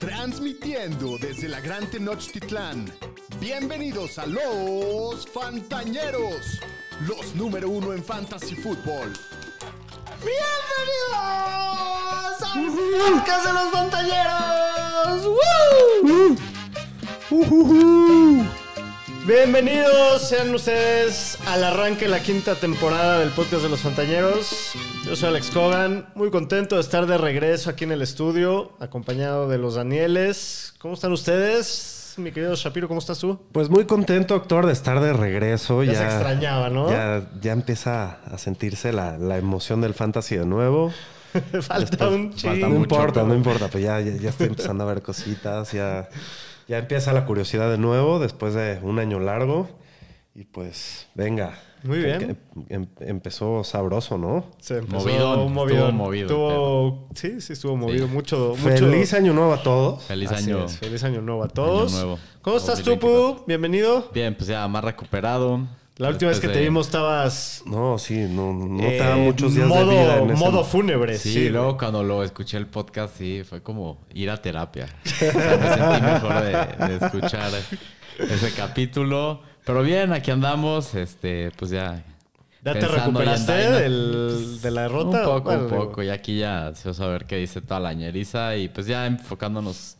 Transmitiendo desde la Gran Tenochtitlán. Bienvenidos a los Fantañeros, los número uno en Fantasy Football. ¡Bienvenidos a de los Fantañeros! Bienvenidos sean ustedes al arranque de la quinta temporada del podcast de los Fantañeros. Yo soy Alex Cogan, muy contento de estar de regreso aquí en el estudio, acompañado de los Danieles. ¿Cómo están ustedes? Mi querido Shapiro, ¿cómo estás tú? Pues muy contento, actor, de estar de regreso. Ya, se extrañaba, ¿no? Ya, empieza a sentirse la, emoción del fantasy de nuevo. falta un chingo. No importa, no importa, pues ya, ya, ya estoy empezando a ver cositas, ya ya empieza la curiosidad de nuevo después de un año largo. Y pues, venga. Muy bien. Em, empezó sabroso, ¿no? Se movido Estuvo movido. sí, sí, estuvo movido. Mucho, Feliz año nuevo a todos. Feliz año. Feliz año nuevo a todos. ¿Cómo estás tú, Pu? Bienvenido. Bien, pues ya más recuperado. La última vez que pues te vimos estabas No, sí, no, no eh, muchos días modo, de vida. En modo fúnebre. Sí, luego cuando lo escuché el podcast, sí, fue como ir a terapia. me sentí mejor de, escuchar ese capítulo. Pero bien, aquí andamos, este, pues ya. ¿Ya te recuperaste de la derrota? Un poco, un poco. Y aquí ya se a ver qué dice toda la ñeriza. Y pues ya enfocándonos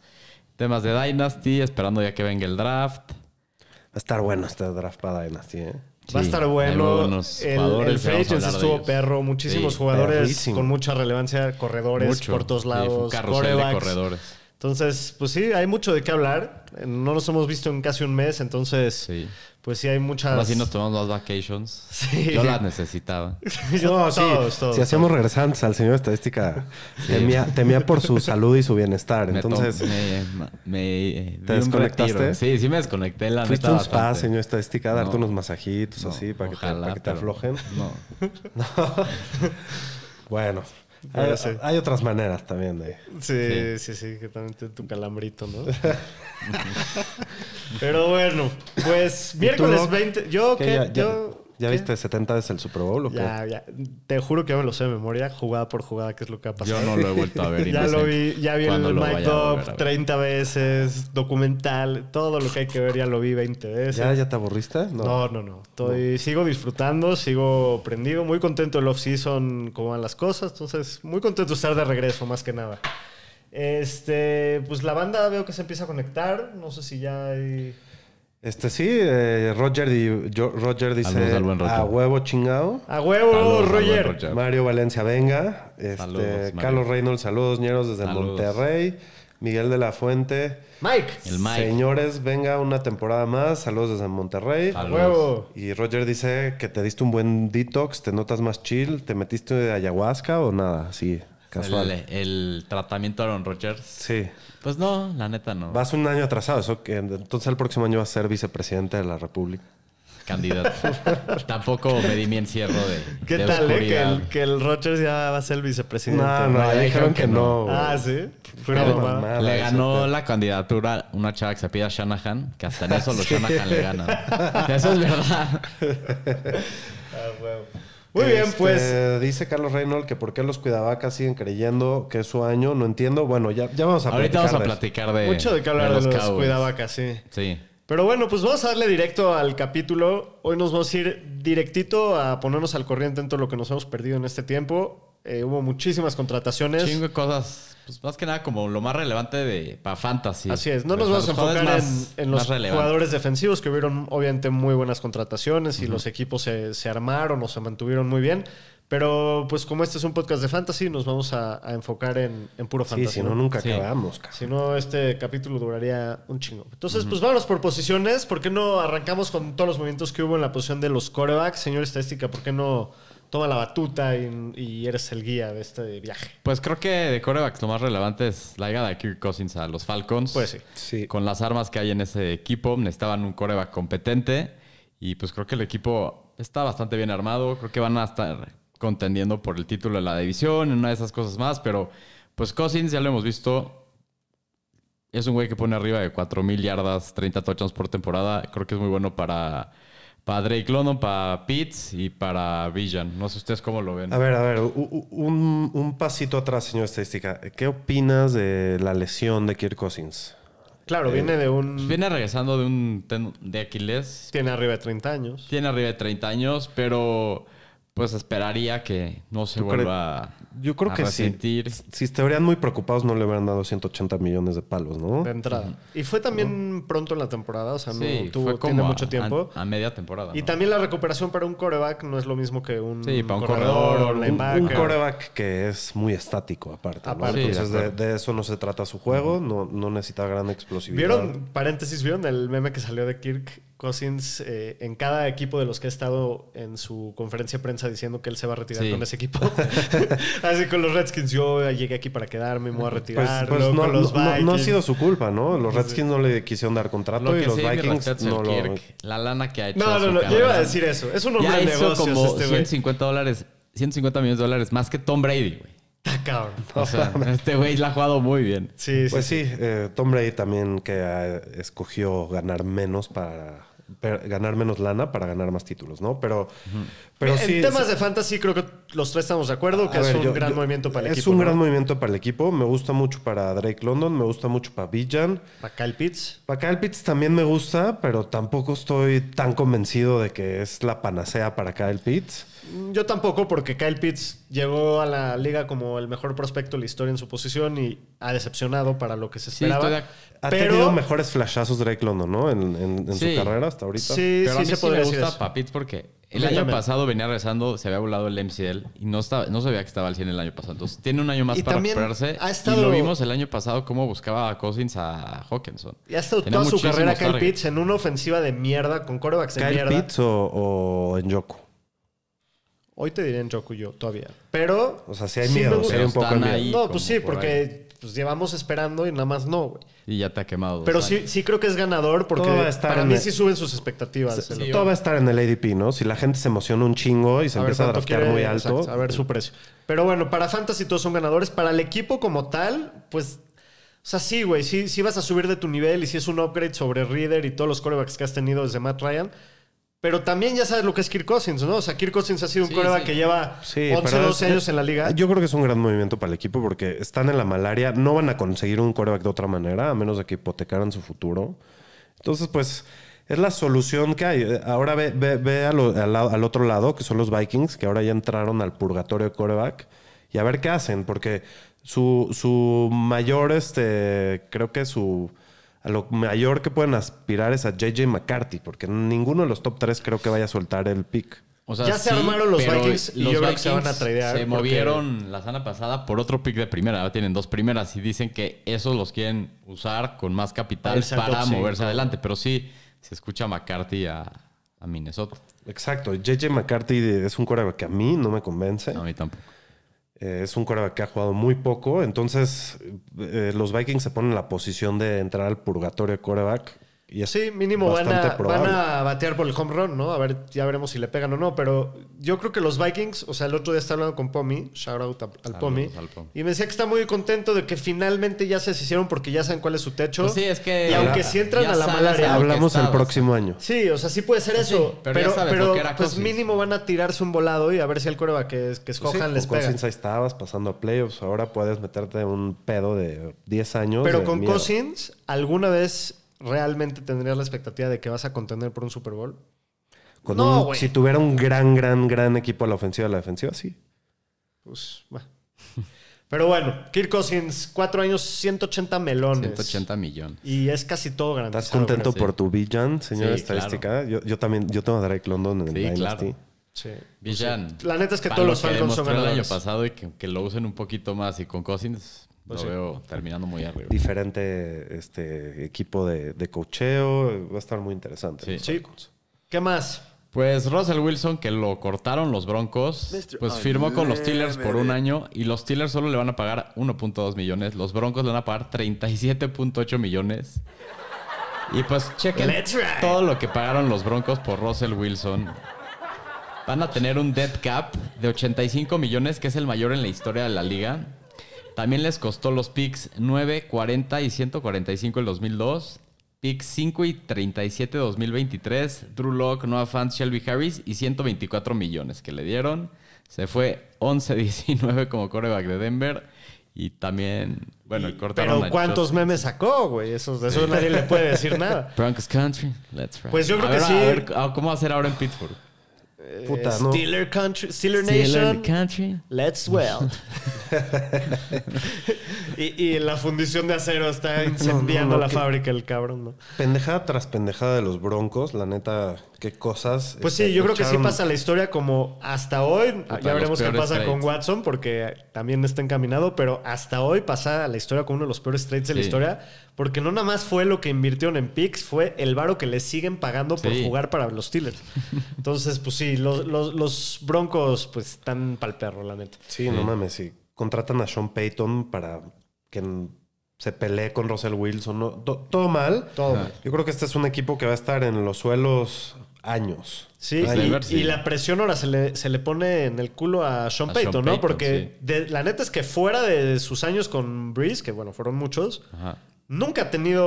temas de Dynasty, esperando ya que venga el draft. Va a estar bueno este draft para Dynasty, ¿eh? Va a estar bueno. El, el estuvo perro. Muchísimos jugadores con mucha relevancia, corredores cortos por todos lados, corredores. Entonces, pues sí, hay mucho de qué hablar. No nos hemos visto en casi un mes, entonces pues sí hay muchas. Así nos tomamos las vacations. Sí. Yo las necesitaba. no, sí, todos, Si hacíamos regresantes al señor estadística, temía, por su salud y su bienestar. Entonces. Me, me, eh, ¿Te desconectaste? Sí, sí me desconecté. La Fuiste un spa, señor estadística, darte unos masajitos así para, que te, para que te aflojen. No. no. bueno. Hay, otras maneras también de. Sí, sí, sí, sí que también tiene tu calambrito, ¿no? Pero bueno, pues miércoles 20. Yo, ¿qué? yo. ¿Ya viste 70 veces el Super Bowl Ya, ya. Te juro que yo me lo sé de memoria, jugada por jugada, que es lo que ha pasado. Yo no lo he vuelto a ver. ya lo vi, ya vi el My 30 veces, documental, todo lo que hay que ver ya lo vi 20 veces. ¿Ya, ya te aburriste? No, no, no. Estoy, Sigo disfrutando, sigo prendido, muy contento el off-season, cómo van las cosas. Entonces, muy contento de estar de regreso, más que nada. Este, pues la banda veo que se empieza a conectar. No sé si ya hay... Este sí, eh, Roger, Roger dice a huevo chingado. A huevo, Roger. Mario Valencia, venga. Este, Carlos Reynolds, saludos, ñeros desde Monterrey. Miguel de la Fuente. Mike. Señores, venga una temporada más. Saludos desde Monterrey. A huevo. Y Roger dice que te diste un buen detox, te notas más chill, te metiste de ayahuasca o nada, sí. Casual. El, tratamiento tratamiento Aaron Rodgers. Sí. Pues no, la neta no. Vas un año atrasado, eso que entonces el próximo año vas a ser vicepresidente de la República. Candidato. Tampoco me di mi encierro de. ¿Qué tal, eh? que, el, que Rodgers ya va a ser el vicepresidente? No, no, dijeron que, no. ah, sí. le ganó la candidatura una chava que se pide a Shanahan, que hasta en eso los Shanahan le ganan. Eso es verdad. ah, muy bien, este, pues. Dice Carlos Reynolds que por qué los cuidavacas siguen creyendo que es su año. No entiendo. Bueno, ya, vamos a platicar. Ahorita vamos de. Mucho de que hablar los, sí. Sí. Pero bueno, pues vamos a darle directo al capítulo. Hoy nos vamos a ir directito a ponernos al corriente en todo lo que nos hemos perdido en este tiempo. Eh, hubo muchísimas contrataciones. Chingo cosas. Pues más que nada como lo más relevante de para fantasy. Así es. No pues, nos vamos a enfocar en, los jugadores defensivos que hubieron obviamente muy buenas contrataciones y los equipos se, armaron o se mantuvieron muy bien. Pero pues como este es un podcast de fantasy, nos vamos a, enfocar en, puro fantasy. si no, nunca acabamos. Si no, este capítulo duraría un chingo. Entonces, pues vámonos por posiciones. ¿Por qué no arrancamos con todos los movimientos que hubo en la posición de los corebacks? Señor Estadística, ¿por qué no toma la batuta y, eres el guía de este viaje. Pues creo que de corebacks lo más relevante es la llegada de Kirk Cousins a los Falcons. Pues sí. Con las armas que hay en ese equipo, necesitaban un coreback competente y pues creo que el equipo está bastante bien armado. Creo que van a estar contendiendo por el título de la división, en una de esas cosas más, pero pues Cousins ya lo hemos visto. Es un güey que pone arriba de mil yardas, 30 touchdowns por temporada. Creo que es muy bueno para para Drake London, para Pitts y para Villan. No sé ustedes cómo lo ven. A ver, a ver, un, pasito atrás, señor estadística. ¿Qué opinas de la lesión de Kirk Cousins? Claro, eh, viene de un... Pues viene regresando de un de Aquiles. Tiene arriba de 30 años. Tiene arriba de 30 años, pero pues esperaría que no se vuelva Yo creo que sí. Si, te estarían muy preocupados, no le hubieran dado 180 millones de palos, ¿no? De entrada. Y fue también pronto en la temporada, o sea, no tuvo, tiene mucho tiempo. A, media temporada. Y también la recuperación para un coreback no es lo mismo que un, corredor, o un, un, coreback que es muy estático, aparte. aparte Entonces, de, eso no se trata su juego, no, no necesita gran explosividad. ¿Vieron, paréntesis, vieron el meme que salió de Kirk Cousins eh, en cada equipo de los que ha estado en su conferencia de prensa diciendo que él se va a retirar con ese equipo. Así con los Redskins, yo llegué aquí para quedarme, y me voy a pues, retirar. Pues, no, ha sido su culpa, ¿no? Los pues, Redskins no le quisieron dar contrato y los Vikings no lo... la lana que ha hecho. No, no, no, yo iba a decir eso. Es un hombre de negocios 150 este dólares, 150 millones de dólares más que Tom Brady, güey. Está ah, cabrón. este güey la ha jugado muy bien. Sí, sí Pues sí, eh, Tom Brady también que escogió ganar menos para ganar menos lana para ganar más títulos, ¿no? Pero, pero en temas de fantasy creo que los tres estamos de acuerdo que es un gran movimiento para el equipo. Es un gran movimiento para el equipo. Me gusta mucho para Drake London, me gusta mucho para Villan. Para Kyle Pitts. Para Kyle Pitts también me gusta, pero tampoco estoy tan convencido de que es la panacea para Kyle Pitts. Mm, yo tampoco, porque Kyle Pitts llegó a la liga como el mejor prospecto de la historia en su posición y ha decepcionado para lo que se esperaba. ha pero... tenido mejores flashazos de London, ¿no? En, su carrera hasta ahorita. Sí, pero sí, sí me gusta para Pitts porque el año pasado venía rezando, se había volado el MCL y no, estaba, no sabía que estaba al 100 el año pasado. Entonces tiene un año más para recuperarse. y lo vimos el año pasado cómo buscaba a Cousins a Hawkinson. Y ha estado toda su carrera Kyle Pitts en una ofensiva de mierda con corebacks en mierda. ¿Kyle Pitts o, en Yoko? Hoy te diré en yo, todavía. Pero. O sea, si hay miedo, si un poco no, pues sí, porque pues, llevamos esperando y nada más no, güey. Y ya te ha quemado. Pero sí, sí creo que es ganador porque para mí sí suben sus expectativas. todo va a estar en el ADP, ¿no? Si la gente se emociona un chingo y se empieza a draftear muy alto. a ver su precio. Pero bueno, para Fantasy todos son ganadores. Para el equipo como tal, pues. O sea, sí, güey. Sí, sí vas a subir de tu nivel y si es un upgrade sobre Reader y todos los corebacks que has tenido desde Matt Ryan. Pero también ya sabes lo que es Kirk Cousins, ¿no? O sea, Kirk Cousins ha sido un coreback que lleva 11, 12 años en la liga. Yo creo que es un gran movimiento para el equipo porque están en la malaria, no van a conseguir un coreback de otra manera, a menos de que hipotecaran su futuro. Entonces, pues, es la solución que hay. Ahora ve, al, otro lado, que son los Vikings, que ahora ya entraron al purgatorio de coreback, y a ver qué hacen, porque su, su mayor, este, creo que su a lo mayor que pueden aspirar es a JJ McCarthy, porque ninguno de los top 3 creo que vaya a soltar el pick. ya se armaron los Vikings y los se movieron la semana pasada por otro pick de primera. Ahora tienen dos primeras y dicen que esos los quieren usar con más capital para moverse adelante. Pero sí, se escucha McCarthy a, a Minnesota. Exacto. JJ McCarthy es un coreback que a mí no me convence. a mí tampoco. Eh, es un coreback que ha jugado muy poco. Entonces, eh, los Vikings se ponen en la posición de entrar al purgatorio coreback y así mínimo van a, van a, batear por el home run, ¿no? A ver, ya veremos si le pegan o no. Pero yo creo que los Vikings, o sea, el otro día estaba hablando con Pomi, shout out al, Pomi, y me decía que está muy contento de que finalmente ya se deshicieron porque ya saben cuál es su techo. Pues sí, es que. Y aunque si entran a la malaria. Hablamos el próximo año. Sí, o sea, sí puede ser pues eso. pero, pero, pues mínimo van a tirarse un volado y a ver si el cuerva que, que pues escojan les con pega. Cousins ahí estabas pasando a playoffs, ahora puedes meterte un pedo de 10 años. Pero con Cosins alguna vez ¿realmente tendrías la expectativa de que vas a contener por un Super Bowl? no, si tuviera un gran, gran, gran equipo a la ofensiva, a la defensiva, sí. Pues, bueno. Pero bueno, Kirk Cousins, cuatro años, 180 melones. 180 millones. Y es casi todo grande. ¿Estás contento por tu Bijan, señora estadística? Yo, también, yo tengo a Drake London en el Dynasty. Claro. Sí. la neta es que todos los Falcons son el año pasado y que, que, lo usen un poquito más y con Cousins pues lo veo terminando muy arriba. Diferente este, equipo de, de cocheo. Va a estar muy interesante. Sí. ¿Qué más? Pues Russell Wilson, que lo cortaron los Broncos, pues firmó con los Steelers por un año y los Steelers solo le van a pagar 1.2 millones. Los Broncos le van a pagar 37.8 millones. Y pues chequen todo lo que pagaron los Broncos por Russell Wilson. Van a tener un dead cap de 85 millones, que es el mayor en la historia de la liga. También les costó los picks 9, 40 y 145 el 2002. Pick 5 y 37 2023. Drew Locke, Noah Fant, Shelby Harris y 124 millones que le dieron. Se fue 11-19 como coreback de Denver. Y también, bueno, y, el corte. Pero ¿cuántos memes sacó, güey? Eso, eso nadie le puede decir nada. Broncos Country, let's Pues yo creo que sí. Ah, a ver, ¿cómo hacer ahora en Pittsburgh? Puta, ¿no? Steeler Country, Steeler Nation. Let's weld. y, y, la fundición de acero está incendiando la fábrica, el cabrón, ¿no? Pendejada tras pendejada de los broncos, la neta qué cosas. Pues sí, este, yo creo que sí pasa la historia como hasta hoy. Ah, ya veremos qué pasa con Watson, porque también está encaminado, pero hasta hoy pasa la historia como uno de los peores trades de la historia, porque no nada más fue lo que invirtieron en picks, fue el varo que le siguen pagando por jugar para los Steelers. Entonces, pues sí, los, los, Broncos, pues están pa'l perro, la neta. Sí, no mames, Si Contratan a Sean Payton para que se pelee con Russell Wilson. No, todo, mal. Todo ah. mal. Yo creo que este es un equipo que va a estar en los suelos años. Sí, Y, la presión ahora se le, se le, pone en el culo a Sean, Payton, ¿no? Porque la neta es que fuera de sus años con Breeze, que bueno, fueron muchos, nunca ha tenido,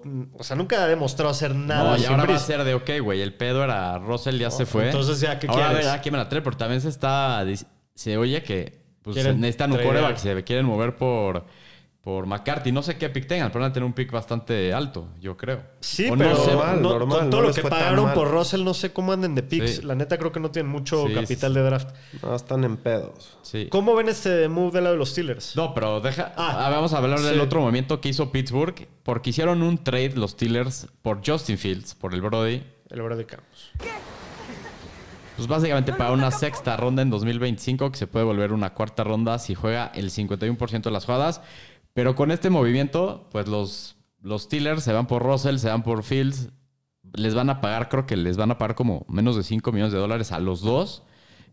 o sea, nunca ha demostrado hacer nada. No, y ahora va ser de, ok, güey, el pedo era Russell ya se oh, fue. Entonces ya, ¿qué quieres? A aquí me la trae, porque también se está, se oye que pues, necesitan un que se quieren mover por por McCarthy. No sé qué pick tengan, pero van a tener un pick bastante alto, yo creo. Sí, pero normal, con todo lo que pagaron por Russell, no sé cómo anden de picks. La neta, creo que no tienen mucho capital de draft. No, están en pedos. Sí. ¿Cómo ven este move de lado de los Steelers? No, pero deja. Ah, ah vamos a hablar del otro movimiento que hizo Pittsburgh, porque hicieron un trade los Steelers por Justin Fields, por el Brody. El Brody Campos. pues básicamente para una sexta ronda en 2025 que se puede volver una cuarta ronda si juega el 51% de las jugadas. Pero con este movimiento, pues los, los Steelers se van por Russell, se van por Fields. Les van a pagar, creo que les van a pagar como menos de 5 millones de dólares a los dos.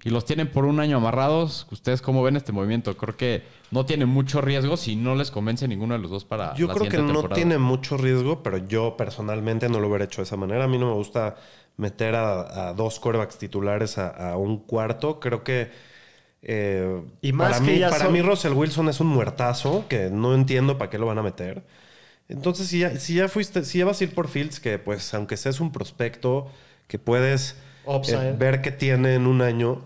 Y los tienen por un año amarrados. ¿Ustedes cómo ven este movimiento? Creo que no tiene mucho riesgo si no les convence ninguno de los dos para. Yo creo que no tiene mucho riesgo, pero yo personalmente no lo hubiera hecho de esa manera. A mí no me gusta meter a, dos quarterbacks titulares a un cuarto. Creo que eh, y más para que mí, Para mí, Russell Wilson es un muertazo que no entiendo para qué lo van a meter. Entonces, si ya, si ya fuiste, si ya vas a ir por Fields, que pues aunque seas un prospecto que puedes eh, ver que tiene en un año.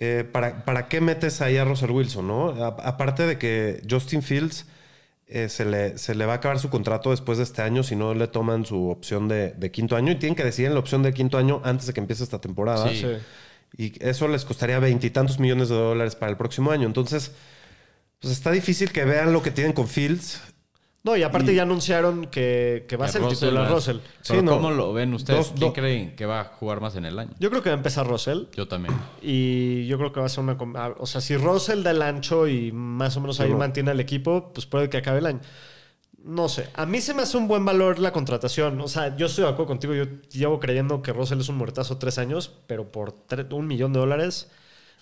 Eh, ¿para, ¿para, qué metes ahí a Russell Wilson, no? aparte de que Justin Fields se, le, se, le, va a acabar su contrato después de este año si no le toman su opción de, quinto año y tienen que decidir en la opción de quinto año antes de que empiece esta temporada. Sí. Y eso les costaría veintitantos millones de dólares para el próximo año. Entonces, pues está difícil que vean lo que tienen con Fields. No, y aparte ya anunciaron que, va a ser titular Russell. ¿Cómo lo ven ustedes? ¿Qué creen que va a jugar más en el año? Yo creo que va a empezar Russell. Yo también. Y yo creo que va a ser una... Ah, o sea, si Russell da el ancho y más o menos ahí mantiene al equipo, pues puede que acabe el año no sé, a mí se me hace un buen valor la contratación. O sea, yo estoy de acuerdo contigo, yo llevo creyendo que Russell es un muertazo tres años, pero por un millón de dólares.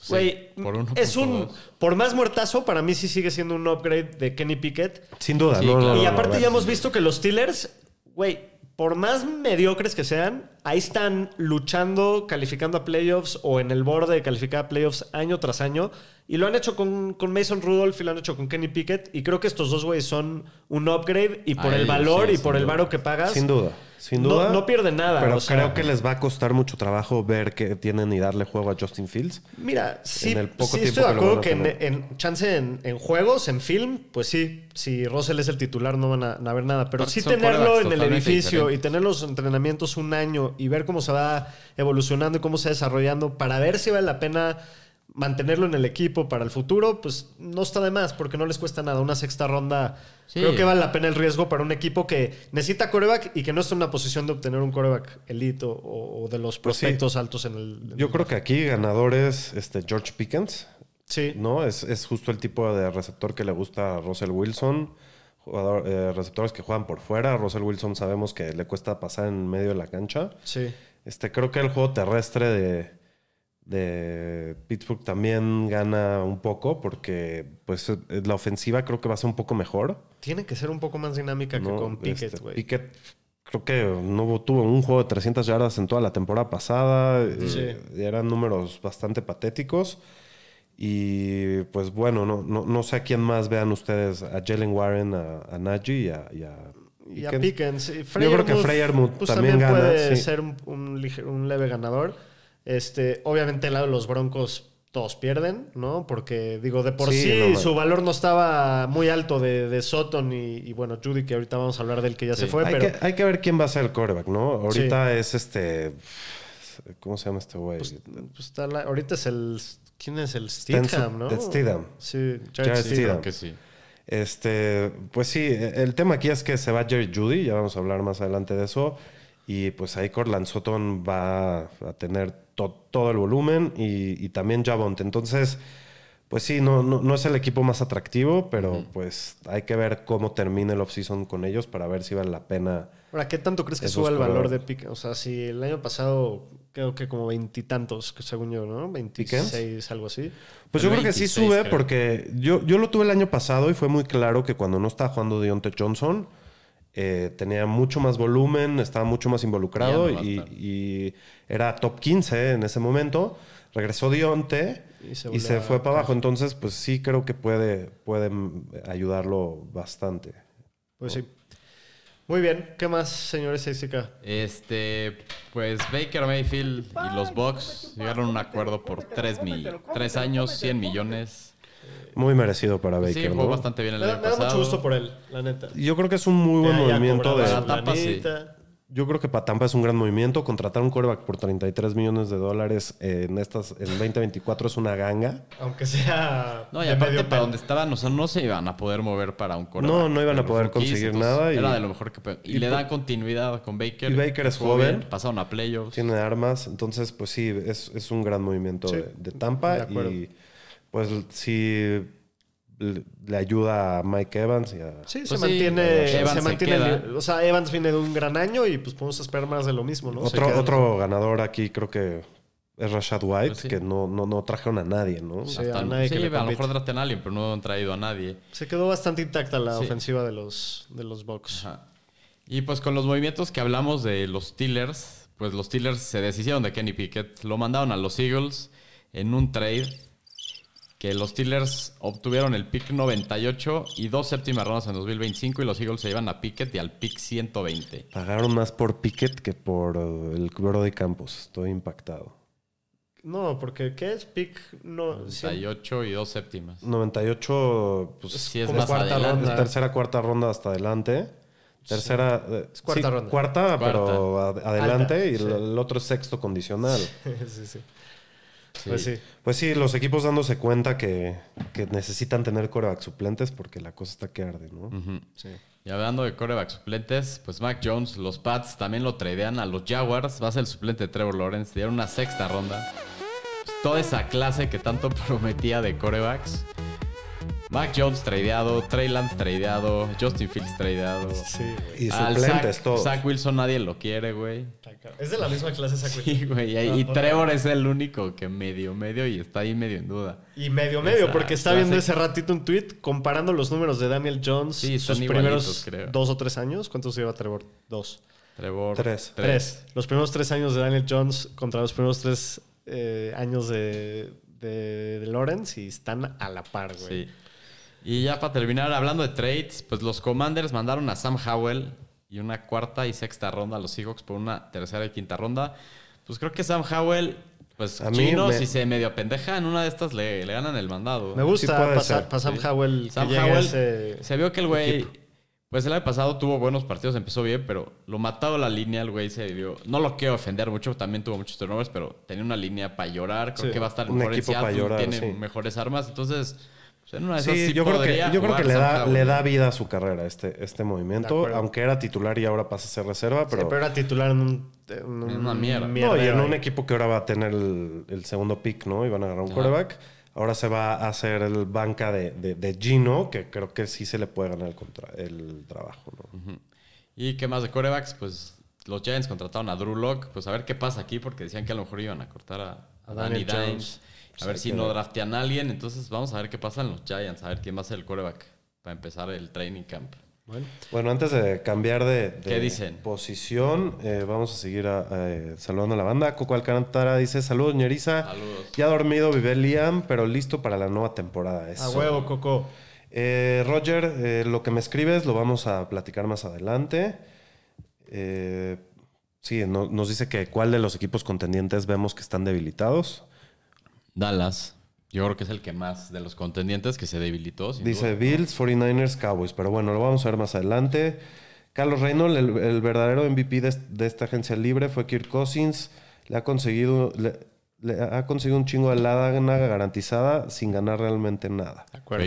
Güey, es un. Por más muertazo, para mí sí sigue siendo un upgrade de Kenny Pickett. Sin duda, Y aparte, ya hemos visto que los Steelers, güey, por más mediocres que sean, ahí están luchando, calificando a playoffs o en el borde de calificar a playoffs año tras año. Y lo han hecho con, Mason Rudolph y lo han hecho con Kenny Pickett. Y creo que estos dos güeyes son un upgrade y por el valor y por el varo que pagas. Sin duda, sin duda. No, no pierden nada. Pero creo que les va a costar mucho trabajo ver qué tienen y darle juego a Justin Fields. Mira, sí, el poco sí estoy de acuerdo que, en, chance en, juegos, en film, pues sí, si Russell es el titular no van a, ver nada. Pero, sí tenerlo en el edificio y tener los entrenamientos un año y ver cómo se va evolucionando y cómo se va desarrollando para ver si vale la pena mantenerlo en el equipo para el futuro, pues no está de más, porque no les cuesta nada. Una sexta ronda creo que vale la pena el riesgo para un equipo que necesita coreback y que no está en una posición de obtener un coreback elito o, de los pues prospectos altos en el. Yo creo que aquí ganadores, este George Pickens. Sí. ¿No? Es, justo el tipo de receptor que le gusta a Russell Wilson. Eh, receptores que juegan por fuera. Russell Wilson sabemos que le cuesta pasar en medio de la cancha. Sí. Este, creo que el juego terrestre de de Pittsburgh también gana un poco porque pues la ofensiva creo que va a ser un poco mejor. Tiene que ser un poco más dinámica que con Pickett, este, güey. creo que no tuvo un juego de 300 yardas en toda la temporada pasada. Eh, eran números bastante patéticos. Y pues bueno, no, no, no, sé a quién más vean ustedes, a Jalen Warren, a, Najee y a, y a Yo creo que Freyermuth pues, también, Puede ser un leve ganador. Este, obviamente, el lado de los Broncos todos pierden, ¿no? Porque, digo, de por sí, su valor no estaba muy alto de, de y, bueno, Judy, que ahorita vamos a hablar del que ya se fue, hay pero... Que, hay que ver quién va a ser el coreback, ¿no? Ahorita es este... ¿Cómo se llama este güey? Pues, pues, ahorita es el... ¿Quién es el Steedham, no? Sí, Jared, Steedham. que sí. Este, pues sí, el tema aquí es que se va Jerry Judy, ya vamos a hablar más adelante de eso, y pues ahí Corland Sutton va a tener todo el volumen y, también Javonte. Entonces, pues sí, no, no, es el equipo más atractivo, pero mm. pues hay que ver cómo termina el offseason con ellos para ver si vale la pena. Ahora, ¿qué tanto crees que sube el valor de Pickens? O sea, si el año pasado creo que como veintitantos, según yo, ¿no? Veintiséis, algo así. Pues yo creo que sí sube porque yo, yo lo tuve el año pasado y fue muy claro que cuando no está jugando Deontay Johnson eh, tenía mucho más volumen, estaba mucho más involucrado y, era top 15 en ese momento. Regresó Dionte y se, fue para abajo. Entonces, pues sí creo que puede, puede ayudarlo bastante. Pues sí. Muy bien, ¿qué más, señores Jessica Este, pues Baker Mayfield y los Bucks llegaron a un acuerdo por tres 3 años, 100 millones. Muy merecido para Baker. Sí, bastante bien el me, da mucho gusto por él, la neta. Yo creo que es un muy buen movimiento de. Tampa, sí. Yo creo que para Tampa es un gran movimiento. Contratar un coreback por 33 millones de dólares en estas en 2024 es una ganga. Aunque sea. No, y aparte para donde estaban, o sea, no se iban a poder mover para un coreback. No, no iban a poder conseguir nada. Y, era de lo mejor que. Y, le da continuidad con Baker. Y Baker es joven. pasaron a playoffs. Tiene armas. Entonces, pues sí, es, un gran movimiento de, Tampa. y pues sí le ayuda a Mike Evans. Y a... Sí, se pues mantiene. se o sea, Evans viene de un gran año y pues podemos esperar más de lo mismo, ¿no? Otro, otro ganador aquí creo que es Rashad White, pues que no, no, no, trajeron a nadie, ¿no? a, nadie a lo mejor traten a alguien, pero no han traído a nadie. Se quedó bastante intacta la ofensiva de los, de los Bucks. Y pues con los movimientos que hablamos de los Steelers, pues los Steelers se deshicieron de Kenny Pickett, lo mandaron a los Eagles en un trade los Steelers obtuvieron el pick 98 y dos séptimas rondas en 2025 y los Eagles se iban a Pickett y al pick 120. Pagaron más por Pickett que por el cuero de Campos. Estoy impactado. No, porque ¿qué es pick 98 y dos séptimas? 98, pues es tercera, cuarta ronda hasta adelante. Tercera, eh, cuarta pero adelante y el otro es sexto condicional. sí, sí. Pues, pues, sí. los equipos dándose cuenta que, necesitan tener corebacks suplentes porque la cosa está que arde, ¿no? Y hablando de corebacks suplentes, pues Mac Jones, los Pats también lo tradean a los Jaguars. Va a ser el suplente de Trevor Lawrence. Dieron una sexta ronda. Pues, toda esa clase que tanto prometía de corebacks. Mac Jones tradeado, Trey Lance tradeado, Justin Fields tradeado. Sí, güey. Y suplentes Zach Wilson nadie lo quiere, güey. Es de la misma clase Zach Wilson. güey. Y, Trevor es el único que medio, medio y está ahí medio en duda. Y medio, medio, porque está viendo ese ratito un tweet comparando los números de Daniel Jones sí, sus primeros dos o tres años. ¿Cuántos lleva Trevor? Dos. Trevor. Tres. tres. Los primeros tres años de Daniel Jones contra los primeros tres eh, años de, de, Lawrence y están a la par, güey. Sí. Y ya para terminar, hablando de trades, pues los Commanders mandaron a Sam Howell y una cuarta y sexta ronda a los Seahawks por una tercera y quinta ronda. Pues creo que Sam Howell, pues chinos y se medio pendeja en una de estas, le, ganan el mandado. Me gusta pasar para Sam Howell. Sam Howell se vio que el güey, pues el año pasado tuvo buenos partidos, empezó bien, pero lo matado la línea, el güey se vio No lo quiero ofender mucho, también tuvo muchos turnovers, pero tenía una línea para llorar. Creo que va a estar mejor en tiene mejores armas. Entonces yo creo que, yo creo que le, da, le da vida a su carrera este, este movimiento, aunque era titular y ahora pasa a ser reserva. Pero, era titular en, una mierda. No, y en un equipo que ahora va a tener el, segundo pick, ¿no? Y van a agarrar un quarterback. Ahora se va a hacer el banca de, Gino, que creo que sí se le puede ganar el, el trabajo, ¿no? ¿Y qué más de corebacks? Pues los Giants contrataron a Drew Locke. Pues a ver qué pasa aquí, porque decían que a lo mejor iban a cortar a, Danny Jones. Pues a ver si no draftean a alguien. Entonces vamos a ver qué pasa en los Giants, a ver quién va a ser el quarterback para empezar el training camp. Bueno, antes de cambiar de, posición, eh, vamos a seguir eh, saludando a la banda. Coco Alcantara dice, saludos, ñeriza. Saludos. Ya dormido, vive Liam, pero listo para la nueva temporada. A huevo, Coco. Eh, Roger, lo que me escribes lo vamos a platicar más adelante. sí, nos dice que cuál de los equipos contendientes vemos que están debilitados. Dallas, yo creo que es el que más de los contendientes que se debilitó. Dice Bills, 49ers, Cowboys. Pero bueno, lo vamos a ver más adelante. Carlos Reynolds, el, verdadero MVP de, esta agencia libre fue Kirk Cousins. Le ha conseguido, le, ha conseguido un chingo de lana garantizada sin ganar realmente nada. De acuerdo.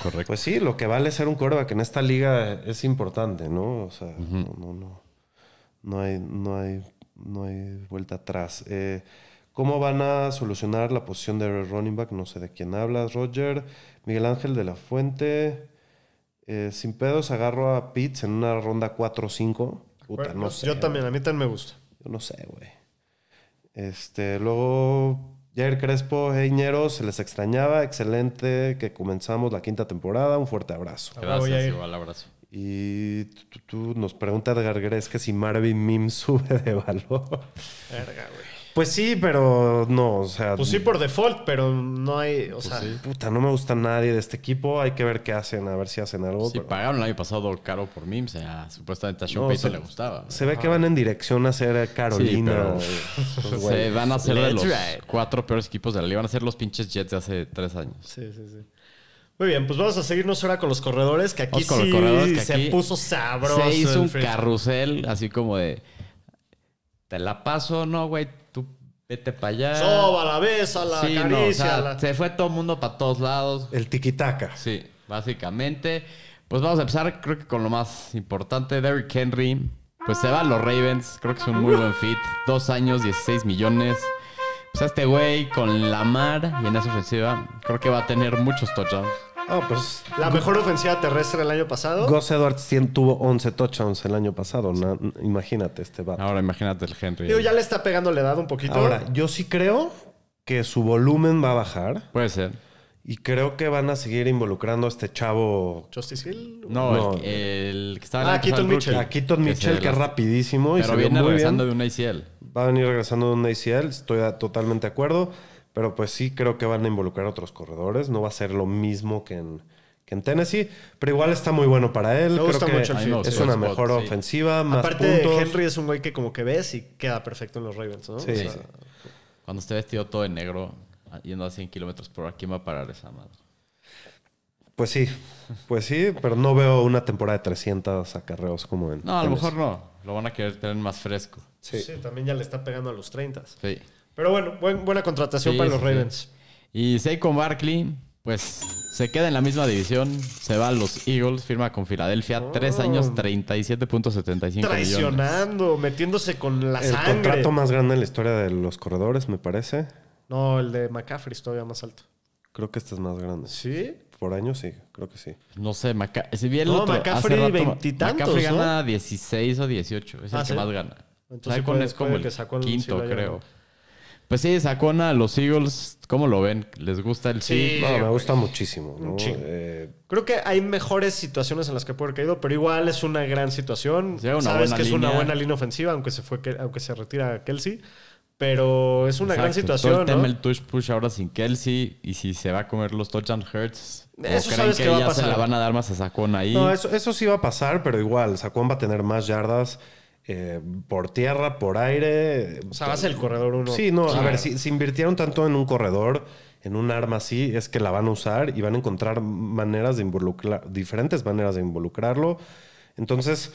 correcto. Pues sí, lo que vale ser un que en esta liga es importante, ¿no? O sea, no, no, no, hay, no, hay, no hay vuelta atrás. Eh, ¿Cómo van a solucionar la posición de running back? No sé de quién hablas, Roger. Miguel Ángel de la Fuente. Eh, sin pedos, agarro a Pitts en una ronda 4 o 5. Puta, no sé. Yo también, a mí también me gusta. Yo no sé, güey. Este, luego, Jair Crespo, Heiñero, se les extrañaba. Excelente que comenzamos la quinta temporada. Un fuerte abrazo. Gracias, igual abrazo. Y tú, nos preguntas, Edgar que si Marvin Mim sube de valor. Verga, güey. Pues sí, pero no, o sea. Pues sí, por default, pero no hay. O pues sea. Puta, no me gusta nadie de este equipo. Hay que ver qué hacen, a ver si hacen algo. Sí, pagaron el año pasado caro por mí. O sea, supuestamente a Sean se le gustaba. Se ve que van en dirección a ser Carolina. Sí, se van a ser los cuatro peores equipos de la liga. Van a ser los pinches Jets de hace tres años. Sí, sí, sí. Muy bien, pues vamos a seguirnos ahora con los corredores, que aquí sí corredores, se puso sabroso. Se hizo un carrusel así como de. Te la paso, no, güey Vete para allá. vez, la se fue todo el mundo para todos lados. El tiquitaca. Sí, básicamente. Pues vamos a empezar, creo que con lo más importante. Derrick Henry, pues se va a los Ravens. Creo que es un muy buen fit. Dos años, 16 millones. Pues este güey con la mar y en esa ofensiva, creo que va a tener muchos touchdowns pues. La mejor ofensiva terrestre el año pasado. Gus Edwards tuvo 11 touchdowns el año pasado. imagínate este vato. Ahora imagínate el Henry. Digo, ya le está pegando la edad un poquito. Ahora, yo sí creo que su volumen va a bajar Puede ser. y creo que van a seguir involucrando a este chavo. Justice Hill. No, El, que estaba en Ah, Keaton Mitchell. A Keaton Mitchell, que es rapidísimo Pero viene regresando de un ACL. Va a venir regresando de un ACL, estoy totalmente de acuerdo. Pero pues sí creo que van a involucrar otros corredores. No va a ser lo mismo que en, Tennessee. Pero igual está muy bueno para él. gusta mucho el Es una mejor ofensiva. Más Aparte, Henry es un güey que como que ves y queda perfecto en los Ravens, ¿no? Cuando esté vestido todo en negro, yendo a 100 kilómetros por aquí va a parar esa madre? Pues sí, pues sí, pero no veo una temporada de 300 acarreos como en. No, a lo mejor no. Lo van a querer tener más fresco. Sí. sí, también ya le está pegando a los 30. Sí. Pero bueno, buen, buena contratación para los Ravens. Y Seiko Barkley, pues se queda en la misma división, se va a los Eagles, firma con Filadelfia, tres oh. años, 37.75 Traicionando, metiéndose con la el sangre. El contrato más grande en la historia de los corredores, me parece. No, el de McCaffrey es todavía más alto. Creo que este es más grande. ¿Sí? Por año sí, creo que sí. No sé, si bien el no, McCaffrey rato, McCaffrey gana 16 o 18, es el ah, que más gana. Entonces es como el que sacó el quinto, creo. Pues sí, Sacona, los Eagles, ¿cómo lo ven? ¿Les gusta el sí? me gusta muchísimo. Eh, Creo que hay mejores situaciones en las que puede haber caído, pero igual es una gran situación. Sabes que es una buena línea ofensiva, aunque se, fue, aunque se retira Kelsey. Pero es una gran situación. el ¿no? el touch push ahora sin Kelsey y si se va a comer los and hurts. Eso que, va a pasar. se la van a dar más a Sacón ahí. eso, sí va a pasar, pero igual, Sacón va a tener más yardas. Eh, por tierra, por aire. O sea, vas el corredor uno. Sí, no, a ver, si, si, invirtieron tanto en un corredor, en un arma así, es que la van a usar y van a encontrar maneras de involucrar, diferentes maneras de involucrarlo. Entonces,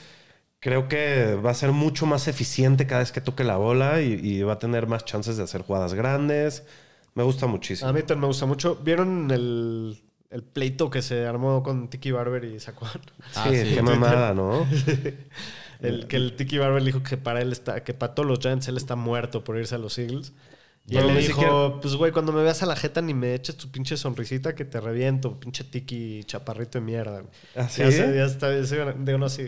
creo que va a ser mucho más eficiente cada vez que toque la bola y, va a tener más chances de hacer jugadas grandes. Me gusta muchísimo. A mí también me gusta mucho. ¿Vieron el pleito que se armó con Tiki Barber y Saquon. sí, ah, sí, qué mamada, ¿no? El, eh, que el Tiki Barber dijo que para él está, que para todos los Giants él está muerto por irse a los Eagles. Y él le dijo, pues güey, cuando me veas a la jeta ni me eches tu pinche sonrisita que te reviento, pinche tiki chaparrito de mierda. Así ¿Ah, ya, ya, está, digo,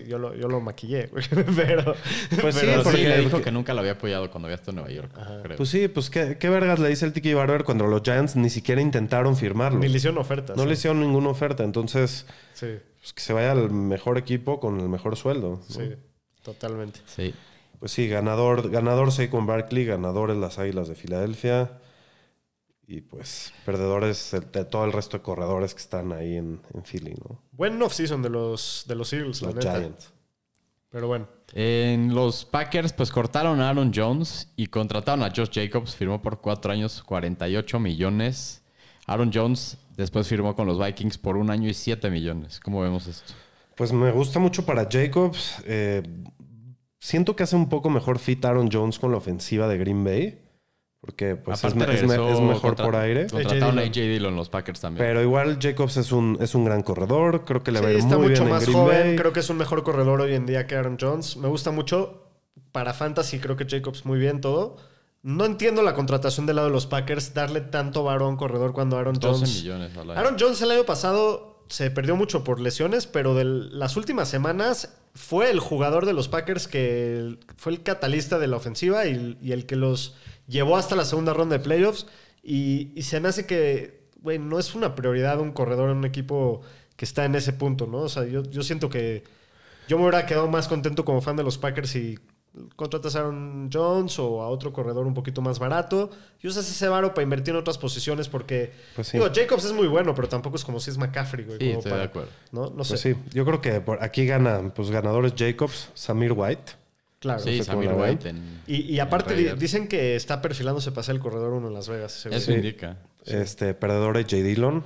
yo lo, yo lo maquillé, Pero, pues sí, porque le dijo que nunca lo había apoyado cuando había estado en Nueva York. Creo. Pues sí, pues ¿qué, qué vergas le dice el Tiki Barber cuando los Giants ni siquiera intentaron firmarlo. Ni le hicieron ofertas. No le hicieron ninguna oferta, entonces pues, que se vaya al mejor equipo con el mejor sueldo. Sí. Totalmente. Sí. Pues sí, ganador, ganador con Barkley, ganadores las Águilas de Filadelfia. Y pues perdedores de todo el resto de corredores que están ahí en, en Philly, ¿no? Buen off-season de los, de los Eagles, los la neta. Pero bueno. En los Packers, pues cortaron a Aaron Jones y contrataron a Josh Jacobs. Firmó por cuatro años 48 millones. Aaron Jones después firmó con los Vikings por un año y siete millones. ¿Cómo vemos esto? Pues me gusta mucho para Jacobs. Eh, siento que hace un poco mejor fit Aaron Jones con la ofensiva de Green Bay. Porque pues es, mejor por aire. a Dillon los Packers también. Pero igual Jacobs es un, es un gran corredor. Creo que le va a ir está mucho más joven. Creo que es un mejor corredor hoy en día que Aaron Jones. Me gusta mucho. Para Fantasy creo que Jacobs muy bien todo. No entiendo la contratación del lado de los Packers, darle tanto varón corredor cuando Aaron Jones. 12 millones Aaron Jones el año pasado se perdió mucho por lesiones, pero de las últimas semanas fue el jugador de los Packers que fue el catalista de la ofensiva y, el que los llevó hasta la segunda ronda de playoffs. Y, se me hace que, güey, no es una prioridad un corredor en un equipo que está en ese punto, ¿no? O sea, yo, siento que yo me hubiera quedado más contento como fan de los Packers y contratas a Aaron Jones o a otro corredor un poquito más barato y usas ese varo para invertir en otras posiciones porque pues digo, Jacobs es muy bueno, pero tampoco es como si es McCaffrey, Sí, estoy de acuerdo. ¿no? no pues sé. sí, yo creo que por aquí ganan pues ganadores Jacobs, Samir White. Claro, Samir White. y, aparte dicen que está perfilándose para ser el corredor uno en Las Vegas. Eso indica. este Este, perdedores J. Dillon,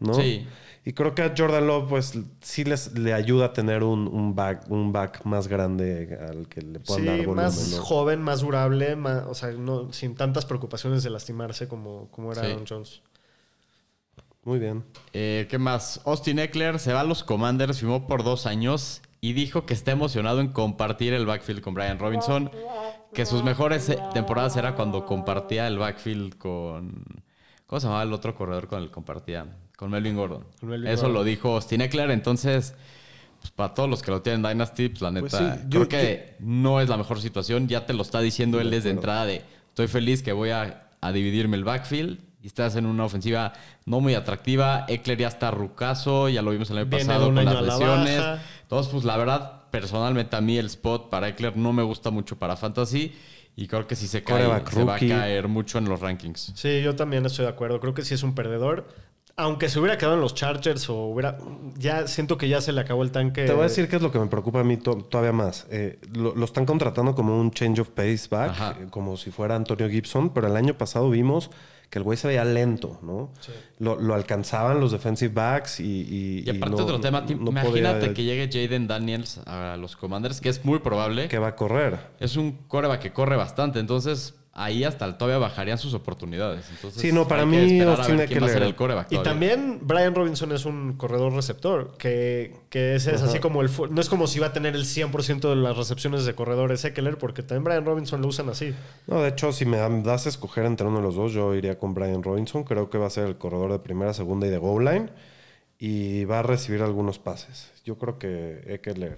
¿no? Sí. Y creo que a Jordan Love, pues sí les, le ayuda a tener un, back, un back más grande al que le puedan dar volumen. Más joven, más durable, más, o sea, no, sin tantas preocupaciones de lastimarse como, como era Aaron Jones. Muy bien. Eh, ¿Qué más? Austin Eckler se va a los Commanders, firmó por dos años y dijo que está emocionado en compartir el backfield con Brian Robinson, que sus mejores temporadas eran cuando compartía el backfield con ¿Cómo se llamaba el otro corredor con el que compartía? Con Melvin Gordon. Eso lo dijo Austin Eckler. Entonces, pues, para todos los que lo tienen Dynasty, pues, la pues neta, creo que no es la mejor situación. Ya te lo está diciendo él desde entrada de estoy feliz que voy a, dividirme el backfield. Y estás en una ofensiva no muy atractiva. Eckler ya está rucaso. ya lo vimos el año pasado con las lesiones. todos pues la verdad, personalmente a mí el spot para Eckler no me gusta mucho para Fantasy. Y creo que si se, cae, se va a caer mucho en los rankings. Sí, yo también estoy de acuerdo. Creo que si es un perdedor. Aunque se hubiera quedado en los Chargers o hubiera. Ya siento que ya se le acabó el tanque. Te voy a decir qué es lo que me preocupa a mí todavía más. Eh, lo, están contratando como un change of pace back, eh, como si fuera Antonio Gibson, pero el año pasado vimos el güey se veía lento, ¿no? Lo, alcanzaban los defensive backs y. Y, aparte, otro tema, imagínate que llegue Jaden Daniels a los Commanders, que es muy probable. Que va a correr. Es un coreba que corre bastante, entonces ahí hasta todavía bajarían sus oportunidades. Entonces, sí, no, para mí tiene que el Y también Brian Robinson es un corredor receptor, que, ese es así como el... No es como si va a tener el 100% de las recepciones de corredores Eckler, porque también Brian Robinson lo usan así. No, de hecho, si me das a escoger entre uno de los dos, yo iría con Brian Robinson. Creo que va a ser el corredor de primera, segunda y de goal line. Y va a recibir algunos pases. Yo creo que Eckler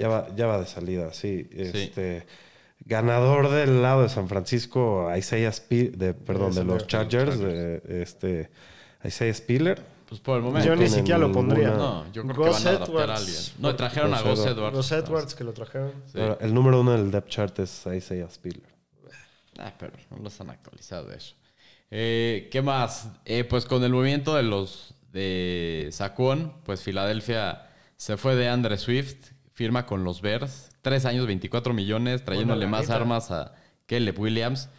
ya va, ya va, de salida, sí. Este... Ganador del lado de San Francisco, Isaiah Spiller, de, perdón, de los Chargers, de, este, Isaiah Spiller. Pues por el momento. Yo ni siquiera lo pondría. No, yo creo que van a adaptar a alguien. No, trajeron a Gus Edwards. Los Edwards que lo trajeron. El número uno del depth chart es Isaiah Spiller. Ah, pero no los han actualizado eso. Eh, ¿Qué más? Eh, pues con el movimiento de los de Sacón, pues Filadelfia se fue de Andre Swift, firma con los Bears tres años, 24 millones, trayéndole más armas a Caleb Williams.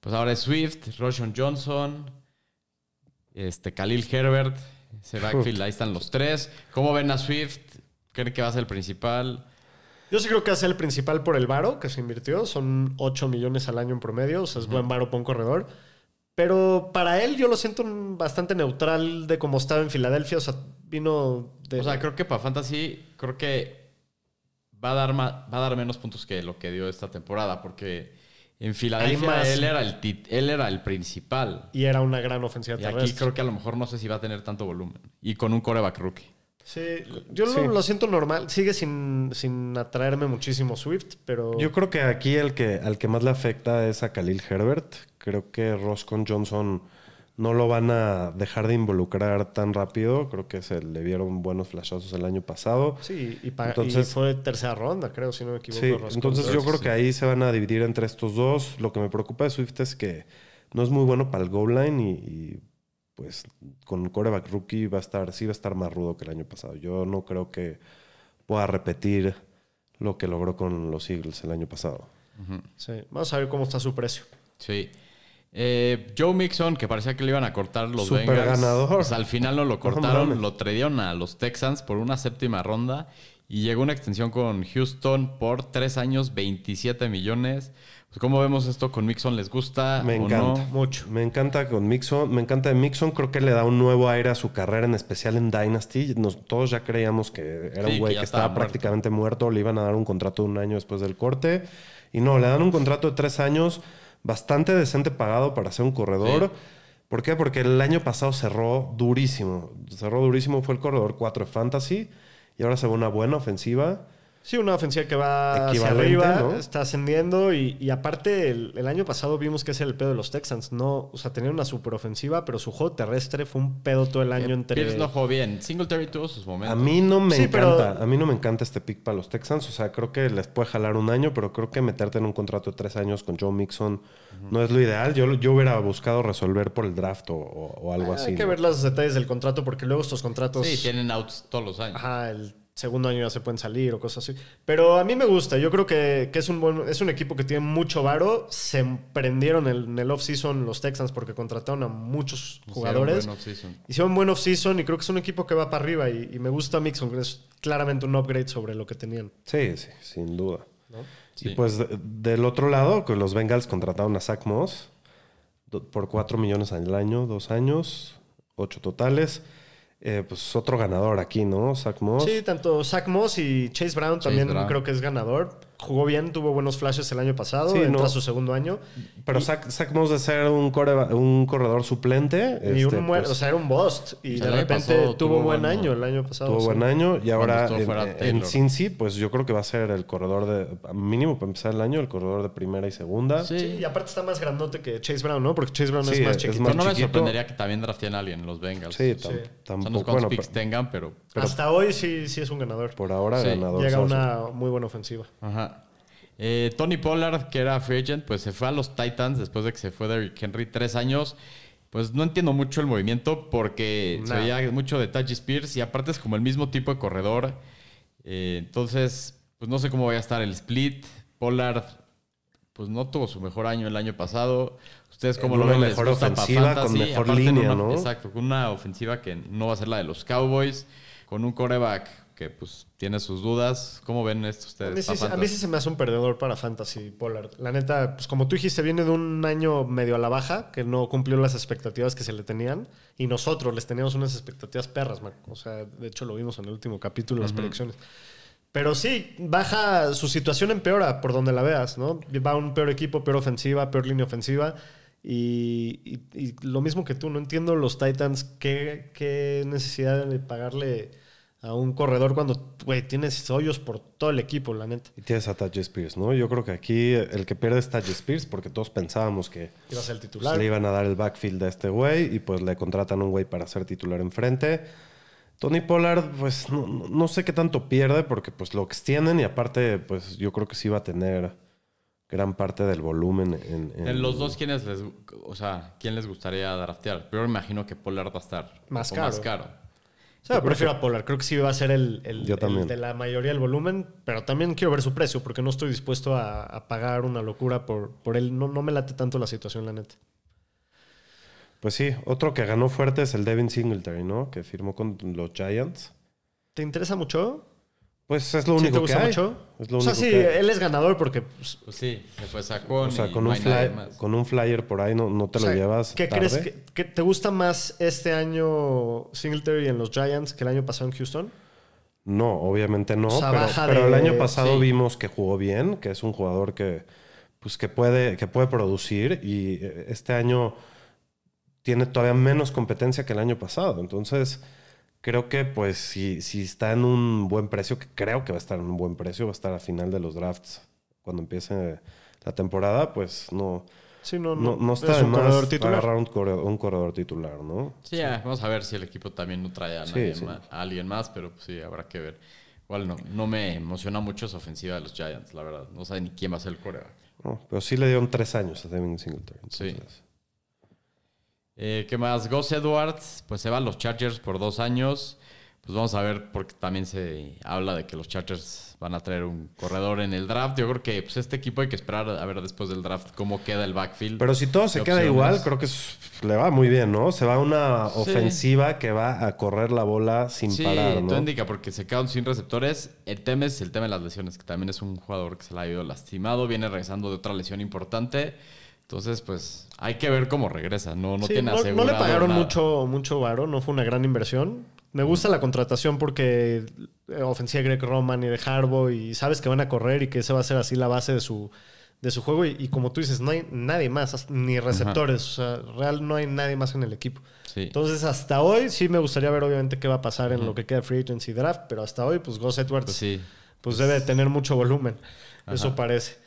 Pues ahora es Swift, Roshan Johnson, este, Khalil Herbert, ese backfield, ahí están los tres. ¿Cómo ven a Swift? ¿Creen que va a ser el principal? Yo sí creo que va a ser el principal por el varo que se invirtió. Son 8 millones al año en promedio, o sea, es buen varo por un corredor. Pero para él yo lo siento bastante neutral de cómo estaba en Filadelfia. O sea, vino de... O sea, creo que para Fantasy, creo que va a dar, va a dar menos puntos que lo que dio esta temporada, porque en Filadelfia él, era el él era el principal. Y era una gran ofensiva y aquí creo que a lo mejor no sé si va a tener tanto volumen. Y con un coreback rookie. Sí, yo Lo, siento normal. Sigue sin, sin, atraerme muchísimo Swift, pero... Yo creo que aquí el que, al que más le afecta es a Khalil Herbert. Creo que Roscon Johnson no lo van a dejar de involucrar tan rápido. Creo que se le vieron buenos flashazos el año pasado. Sí, y, entonces, fue tercera ronda, creo, si no me equivoco. Sí, entonces yo creo que ahí se van a dividir entre estos dos. Lo que me preocupa de Swift es que no es muy bueno para el goal line y, pues con coreback rookie va a estar, sí va a estar más rudo que el año pasado. Yo no creo que pueda repetir lo que logró con los Eagles el año pasado. Sí, vamos a ver cómo está su precio. Sí. Eh, Joe Mixon, que parecía que le iban a cortar los Super Bengals. Pues, al final no lo cortaron, lo trajeron a los Texans por una séptima ronda y llegó una extensión con Houston por tres años, 27 millones. Pues, ¿Cómo vemos esto con Mixon? ¿Les gusta? Me encanta. Mucho. Me encanta con Mixon. Me encanta de Mixon. Creo que le da un nuevo aire a su carrera, en especial en Dynasty. todos ya creíamos que era un güey que, estaba, prácticamente muerto. Le iban a dar un contrato de un año después del corte. Y no, le dan un contrato de tres años bastante decente pagado para ser un corredor. ¿Por qué? Porque el año pasado cerró durísimo. Cerró durísimo, fue el corredor 4 Fantasy y ahora se ve una buena ofensiva. Sí, una ofensiva que va hacia arriba, está ascendiendo y, aparte el, año pasado vimos que es el pedo de los Texans, no, o sea, tenía una ofensiva, pero su juego terrestre fue un pedo todo el año eh, entre no jugó bien, Singletary tuvo sus momentos. A mí no me encanta, a mí no me encanta este pick para los Texans, o sea, creo que les puede jalar un año, pero creo que meterte en un contrato de tres años con Joe Mixon no es lo ideal. Yo, yo hubiera buscado resolver por el draft o, algo ah, así. Hay que ver los detalles del contrato porque luego estos contratos Sí, tienen outs todos los años. Ajá, el segundo año ya se pueden salir o cosas así. Pero a mí me gusta, yo creo que, es, un buen, es un equipo que tiene mucho varo. Se prendieron en el off-season los Texans porque contrataron a muchos jugadores. Hicieron un buen off-season y creo que es un equipo que va para arriba y, me gusta Mixon, es claramente un upgrade sobre lo que tenían. Sí, sí, sin duda. Y pues del otro lado, que pues los Bengals contrataron a Zach Moss por 4 millones al año, dos años, 8 totales. Eh, pues otro ganador aquí, ¿no? Zach Moss. Sí, tanto Zach Moss y Chase Brown también creo que es ganador jugó bien, tuvo buenos flashes el año pasado, entra su segundo año. Pero sac de ser un, un corredor suplente. este, pues o sea, era un bust. Y pues de repente tuvo buen año el año pasado. Tuvo buen año y ahora en, en, Cincy, pues yo creo que va a ser el corredor de, mínimo para empezar el año, el corredor de primera y segunda. Sí, y aparte está más grandote que Chase Brown, ¿no? Porque Chase Brown es más chiquito. no me sorprendería que también draften a alguien los Bengals. Sí, tampoco. no pero, tengan, pero, Hasta hoy sí, sí es un ganador. Por ahora ganador. Llega una muy buena ofensiva. Ajá. Eh, Tony Pollard, que era free agent, pues se fue a los Titans después de que se fue Derrick Henry tres años. Pues no entiendo mucho el movimiento porque se veía mucho de Taji Spears y aparte es como el mismo tipo de corredor. Eh, entonces, pues no sé cómo vaya a estar el split. Pollard, pues no tuvo su mejor año el año pasado. Ustedes como lo ven, con mejor línea, una, ¿no? Exacto, con una ofensiva que no va a ser la de los Cowboys, con un coreback que pues tiene sus dudas. ¿Cómo ven esto ustedes? A mí, sí, se me hace un perdedor para Fantasy Polar. La neta, pues como tú dijiste, viene de un año medio a la baja, que no cumplió las expectativas que se le tenían. Y nosotros les teníamos unas expectativas perras, O sea, de hecho lo vimos en el último capítulo, las proyecciones. predicciones. Pero sí, baja, su situación empeora por donde la veas, ¿no? Va un peor equipo, peor ofensiva, peor línea ofensiva. Y, lo mismo que tú, no entiendo los Titans qué, qué necesidad de pagarle a un corredor cuando, güey, tienes hoyos por todo el equipo, la neta. Y tienes a Taj Spears, ¿no? Yo creo que aquí el que pierde es Taj Spears porque todos pensábamos que pues, le iban a dar el backfield a este güey y pues le contratan un güey para ser titular enfrente. Tony Pollard, pues no, no, sé qué tanto pierde porque pues lo extienden y aparte pues yo creo que sí va a tener gran parte del volumen en... los dos, ¿quiénes les, o sea, ¿quién les gustaría draftear? Pero imagino que Pollard va a estar Más caro prefiero a Polar. Creo que sí va a ser el, de la mayoría del volumen, pero también quiero ver su precio porque no estoy dispuesto a, pagar una locura por, por él. No, no, me late tanto la situación, la neta. Pues sí, otro que ganó fuerte es el Devin Singletary, ¿no? Que firmó con los Giants. ¿Te interesa mucho? Pues es lo único que hay. Mucho? o sea, sí, él es ganador porque. Pues, pues sí, pues sacó. O sea, con, un, flyer, por ahí no, no te lo llevas. ¿Qué crees que, te gusta más este año Singletary en los Giants que el año pasado en Houston? No, obviamente no. pero, el año pasado vimos que jugó bien, que es un jugador que, pues, que, puede, que puede producir y eh, este año tiene todavía menos competencia que el año pasado. Entonces creo que pues si, si está en un buen precio, que creo que va a estar en un buen precio, va a estar a final de los drafts cuando empiece la temporada, pues no. Sí, no, no, no, está un corredor titular. un corredor, titular, ¿no? Sí, vamos a ver si el equipo también no trae a, nadie más, alguien más, pero pues, sí, habrá que ver. Igual no, no me emociona mucho esa ofensiva de los Giants, la verdad. No sabe ni quién va a ser el coreback. pero sí le dieron tres años a Devin Singletary. Sí. Eh, ¿Qué más? Gus Edwards, pues se va los Chargers por dos años. Pues vamos a ver, porque también se habla de que los Chargers van a traer un corredor en el draft. Yo creo que pues, este equipo hay que esperar a ver después del draft cómo queda el backfield. Pero si todo se queda igual, creo que le va muy bien, ¿no? Se va una ofensiva que va a correr la bola sin sí, parar, ¿no? indica, porque se quedan sin receptores. El tema es el tema de las lesiones, que también es un jugador que se le ha ido lastimado, viene regresando de otra lesión importante. Entonces, pues hay que ver cómo regresa. No, no tiene no, no le pagaron mucho, mucho varo, no fue una gran inversión. Me gusta la contratación porque eh, ofensiva Greg Roman y de Harbo y sabes que van a correr y que esa va a ser así la base de su, de su juego. Y, como tú dices, no hay nadie más, ni receptores. O sea, real no hay nadie más en el equipo. Entonces, hasta hoy sí me gustaría ver, obviamente, qué va a pasar en lo que queda Free Agency Draft, pero hasta hoy, pues Ghost Edwards pues, pues debe tener mucho volumen. Eso parece.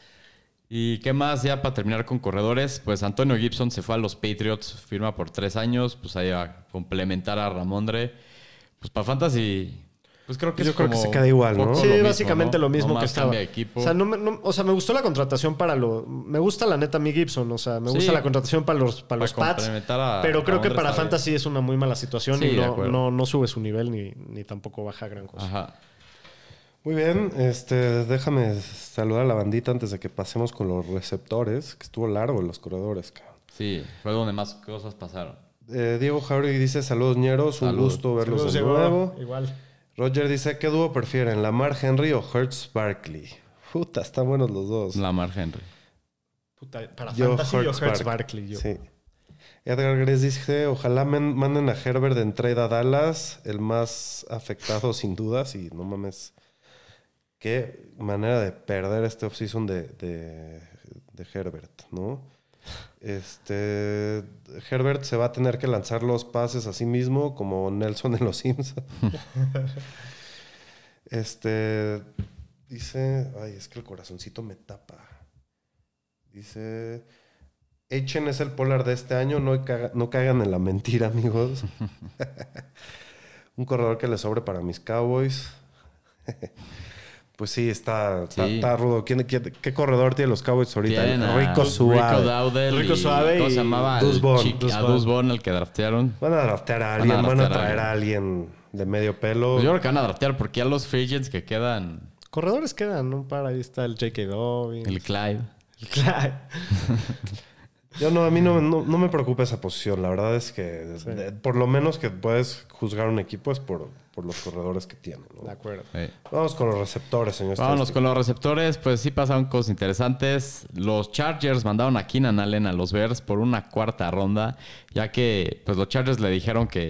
¿Y qué más ya para terminar con corredores? Pues Antonio Gibson se fue a los Patriots, firma por tres años, pues ahí va a complementar a Ramondre. Pues para Fantasy, pues creo que Yo creo que se queda igual, ¿no? Sí, básicamente lo mismo que estaba. equipo. O sea, no, o sea, me gustó la contratación para lo... Me gusta la neta mi Gibson, o sea, me gusta la contratación para los, para, los Pats. pero creo que para Fantasy es una muy mala situación y no, sube su nivel ni, ni tampoco baja gran cosa. Ajá. Muy bien, este, déjame saludar a la bandita antes de que pasemos con los receptores, que estuvo largo en los corredores, cabrón. Sí, fue donde más cosas pasaron. Eh, Diego Jauregui dice, saludos ñeros, un gusto verlos de nuevo. Igual. Roger dice, ¿qué dúo prefieren, Lamar Henry o Hertz Barkley? Puta, están buenos los dos. Lamar Henry. Puta, para fantasy yo Hertz Barkley. Yo. Sí. Edgar Gres dice, ojalá manden a Herbert de entrada a Dallas, el más afectado sin dudas, y no mames qué manera de perder este offseason de, de, Herbert, ¿no? Este Herbert se va a tener que lanzar los pases a sí mismo como Nelson en los Sims este dice, ay, es que el corazoncito me tapa. Dice, echen es el polar de este año, no, caigan en la mentira, amigos. Un corredor que le sobre para mis Cowboys. Pues sí, está, está, rudo. qué, corredor tiene los Cowboys ahorita? Rico Suave. Rico Daudel. Rico Suave. Y, y, se llamaba? A el que draftearon. Van a draftear a alguien, van a, traer a alguien. de medio pelo. Pues yo creo que van a draftear porque ya los Fidgets que quedan. Corredores quedan, ¿no? Para ahí está el J.K. Dobbins. El Clyde. El Clyde. Yo no, a mí no, no, me preocupa esa posición. La verdad es que por lo menos que puedes juzgar un equipo es por, por los corredores que tienen. ¿no? De acuerdo. Vamos con los receptores, señor. Vámonos con los receptores. Pues sí pasaron cosas interesantes. Los Chargers mandaron a Keenan Allen a los Bears por una cuarta ronda, ya que pues los Chargers le dijeron que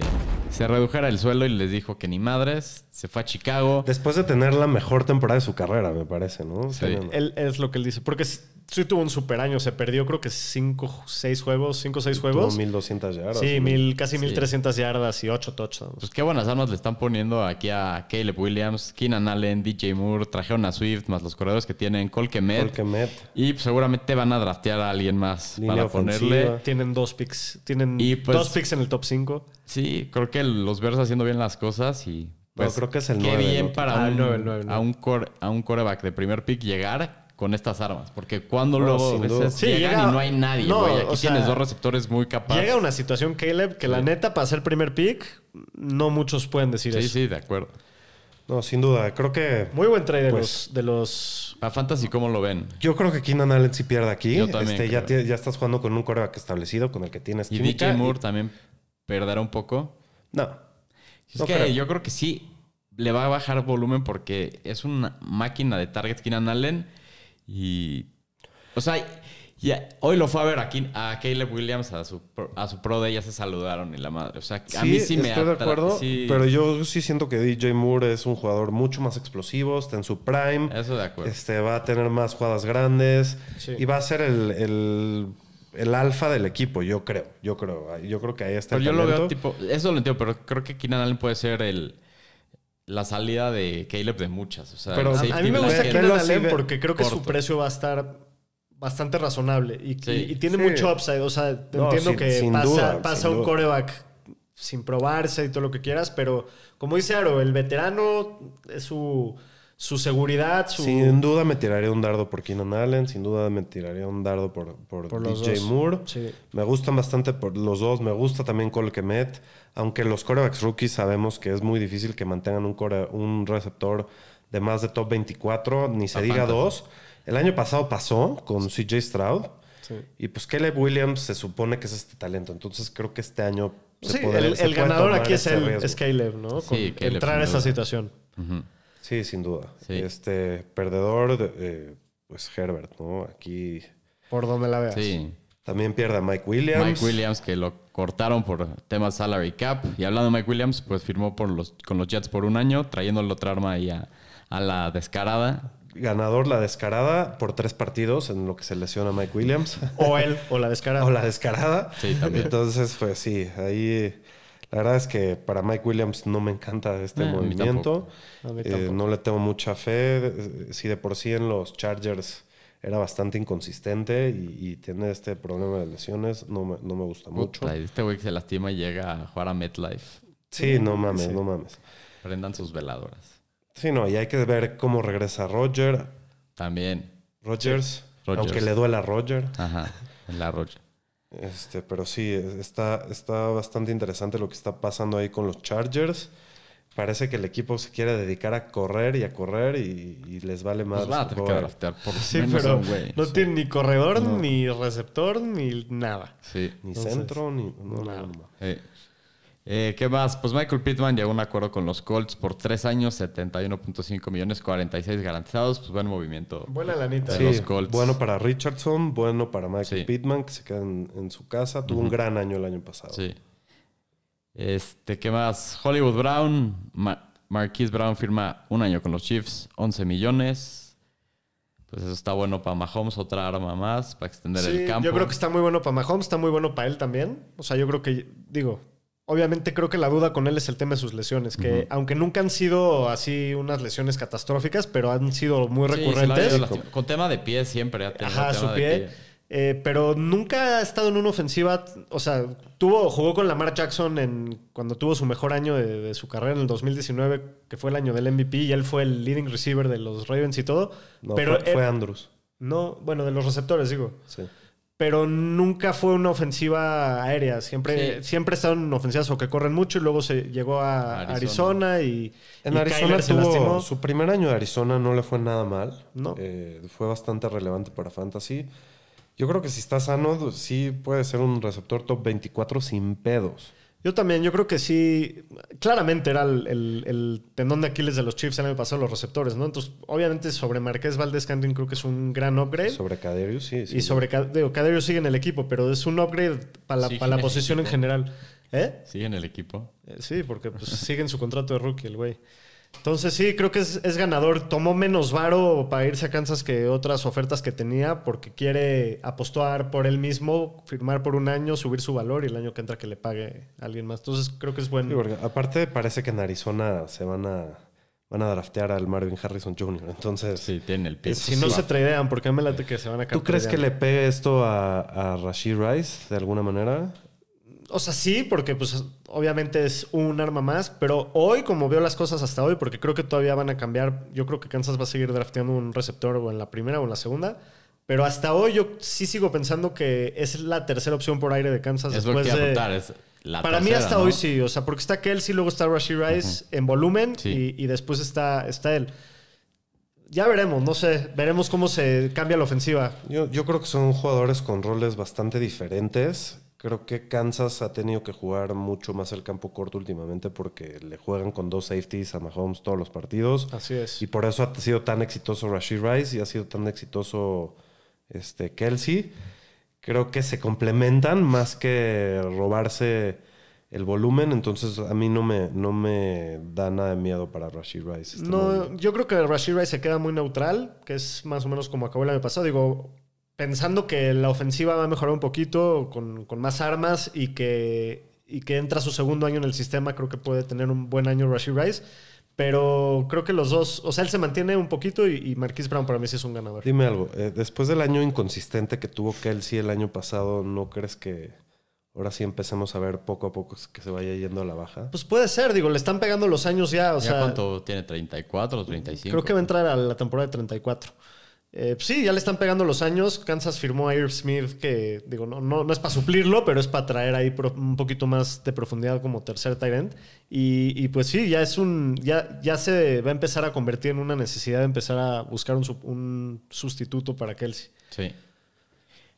se redujera el suelo y les dijo que ni madres. Se fue a Chicago. Después de tener la mejor temporada de su carrera, me parece, ¿no? Sí. Él, es lo que él dice. Porque sí tuvo un super año. Se perdió creo que cinco, seis juegos, ¿Cinco, seis juegos. 1200 yardas. Sí, mil, casi mil 1300 yardas y ocho touchdowns. Pues qué buenas armas le están poniendo aquí a Caleb Williams, Keenan Allen, DJ Moore, trajeron a Swift, más los corredores que tienen, Colquemet. Colquemet. Y pues, seguramente van a draftear a alguien más para ponerle. Tienen dos picks. Tienen pues, dos picks en el top 5. Sí, creo que los Bears haciendo bien las cosas y pues, creo que es el 9. Qué bien para a un coreback de primer pick llegar con estas armas. Porque cuando los luego llegan y no hay nadie, Aquí tienes dos receptores muy capaces. Llega una situación, Caleb, que la neta, para ser primer pick, no muchos pueden decir eso. Sí, sí, de acuerdo. No, sin duda. Creo que. Muy buen trade de, pues, los, de los. A Fantasy, ¿cómo lo ven? Yo creo que Keenan Allen sí pierde aquí. Yo Este, ya, ya, estás jugando con un coreback establecido, con el que tienes. Y Moore también perderá un poco. No. Es que yo creo que sí le va a bajar volumen porque es una máquina de target Keenan Allen y. O sea, ya, hoy lo fue a ver aquí a Caleb Williams, a su, a su pro de ella se saludaron y la madre. O sea, a mí sí me Estoy de acuerdo, pero yo sí siento que DJ Moore es un jugador mucho más explosivo, está en su prime. Eso de acuerdo. Este, va a tener más jugadas grandes y va a ser el, alfa del equipo, yo creo. Yo creo, yo creo que ahí está pero el yo lo veo tipo, eso lo entiendo, pero creo que Keenan Allen puede ser el la salida de Caleb de muchas. pero a, mí me gusta que Allen porque creo que su precio va a estar bastante razonable y, tiene mucho upside. O sea, entiendo que pasa, un coreback sin probarse y todo lo que quieras, pero como dice Aro, el veterano es su su seguridad, Sin duda me tiraría un dardo por Keenan Allen, sin duda me tiraría un dardo por, por, DJ Moore. Me gustan bastante por los dos, me gusta también Cole Kemet, aunque los corebacks rookies sabemos que es muy difícil que mantengan un, un receptor de más de top 24, ni se diga dos. El año pasado pasó con CJ Stroud. Y pues Caleb Williams se supone que es este talento. Entonces creo que este año... Se el, ganador aquí es, el, es Caleb, ¿no? entrar a esa situación. Sí, sin duda. Este, perdedor, eh, pues Herbert, ¿no? Aquí. Por donde la veas. Sí. También pierde a Mike Williams. Mike Williams, que lo cortaron por temas salary cap. Y hablando de Mike Williams, pues firmó con los Jets por un año, trayendo trayéndole otra arma ahí a, la descarada ganador la descarada por tres partidos en lo que se lesiona Mike Williams. O él, o la descarada. o la descarada. Sí, también. Entonces, pues sí, ahí la verdad es que para Mike Williams no me encanta este eh, movimiento. Eh, no le tengo mucha fe. Eh, si de por sí en los Chargers era bastante inconsistente y, tiene este problema de lesiones, no me, gusta mucho. este güey se lastima y llega a jugar a MetLife. Sí, no mames, no mames. Prendan sus veladoras. Sí, no, y hay que ver cómo regresa Roger. También. Rogers. Aunque le duela a Roger. Ajá. La Roger. Este, pero sí, está, está bastante interesante lo que está pasando ahí con los Chargers. Parece que el equipo se quiere dedicar a correr y a correr y, les vale más. Pues va a por sí, pero no tiene ni corredor, ni receptor, ni nada. Sí. Ni centro, ni nada. Eh, eh, ¿Qué más? Pues Michael Pittman llegó a un acuerdo con los Colts por tres años, 71.5 millones, 46 garantizados. Pues buen movimiento. Buena lanita. Bueno para Richardson, bueno para Michael Pittman, que se queda en, su casa. Tuvo un gran año el año pasado. Sí. Este, ¿qué más? Hollywood Brown, Marquise Brown firma un año con los Chiefs, 11 millones. Pues eso está bueno para Mahomes, otra arma más para extender el campo. Yo creo que está muy bueno para Mahomes, está muy bueno para él también. O sea, yo creo que, digo, Obviamente creo que la duda con él es el tema de sus lesiones, que aunque nunca han sido así unas lesiones catastróficas, pero han sido muy recurrentes. con tema de pie siempre. Ha tenido Ajá, su pie. Eh, pero nunca ha estado en una ofensiva. O sea, tuvo, jugó con Lamar Jackson en, cuando tuvo su mejor año de, su carrera en el 2019, que fue el año del MVP, y él fue el leading receiver de los Ravens y todo. No, pero fue, fue Andrews. No, bueno, de los receptores, digo. Sí pero nunca fue una ofensiva aérea. Siempre, siempre estaban ofensivas o que corren mucho y luego se llegó a Arizona, y. En Arizona tuvo, su primer año de Arizona no le fue nada mal. No. Eh, fue bastante relevante para Fantasy. Yo creo que si está sano, sí puede ser un receptor top 24 sin pedos. Yo también, yo creo que sí. Claramente era el, tendón de Aquiles de los Chiefs el año pasado, los receptores, ¿no? Entonces, obviamente sobre Marqués Valdés Cantin creo que es un gran upgrade. Sobre Caderio, sí. sí y sobre Caderius, sigue en el equipo, pero es un upgrade para la, posición en general. ¿Eh? ¿Sigue en el equipo? Eh, sí, porque pues, sigue en su contrato de rookie el güey. Entonces sí, creo que es, es, ganador. Tomó menos varo para irse a Kansas que otras ofertas que tenía porque quiere apostar por él mismo, firmar por un año, subir su valor y el año que entra que le pague alguien más. Entonces creo que es bueno. aparte parece que en Arizona se van a van a draftear al Marvin Harrison Jr. Entonces. Sí, tiene el pie. Si no se tradean, porque me late que se van a ¿Tú crees que le pegue esto a, a Rashid Rice de alguna manera? O sea, sí, porque pues obviamente es un arma más, pero hoy, como veo las cosas hasta hoy, porque creo que todavía van a cambiar, yo creo que Kansas va a seguir drafteando un receptor o en la primera o en la segunda, pero hasta hoy yo sí sigo pensando que es la tercera opción por aire de Kansas. después de, Para mí hasta hoy sí, o sea, porque está Kelsey, luego está Rashi Rice en volumen y, después está, está él. Ya veremos, no sé, veremos cómo se cambia la ofensiva. Yo, yo creo que son jugadores con roles bastante diferentes Creo que Kansas ha tenido que jugar mucho más el campo corto últimamente porque le juegan con dos safeties a Mahomes todos los partidos. Así es. Y por eso ha sido tan exitoso Rashid Rice y ha sido tan exitoso este, Kelsey. Creo que se complementan más que robarse el volumen, entonces a mí no me, no me da nada de miedo para Rashid Rice. Este no, yo creo que Rashid Rice se queda muy neutral, que es más o menos como acabó el año pasado. Digo, pensando que la ofensiva va a mejorar un poquito con, más armas y que, entra su segundo año en el sistema, creo que puede tener un buen año Rashid Rice. Pero creo que los dos, o sea, él se mantiene un poquito y, y Brown para mí sí es un ganador. Dime algo, eh, después del año inconsistente que tuvo Kelsey el año pasado, ¿no crees que ahora sí empecemos a ver poco a poco que se vaya yendo a la baja? Pues puede ser, digo, le están pegando los años ya, ¿Ya ¿Cuánto tiene? ¿34 o 35? Creo que va a entrar a la temporada de 34. Eh, pues sí, ya le están pegando los años. Kansas firmó a Irv Smith, que digo, no, no, no es para suplirlo, pero es para traer ahí un poquito más de profundidad como tercer Tyrant y, pues sí, ya es un. Ya, ya se va a empezar a convertir en una necesidad de empezar a buscar un, sustituto para Kelsey. Sí.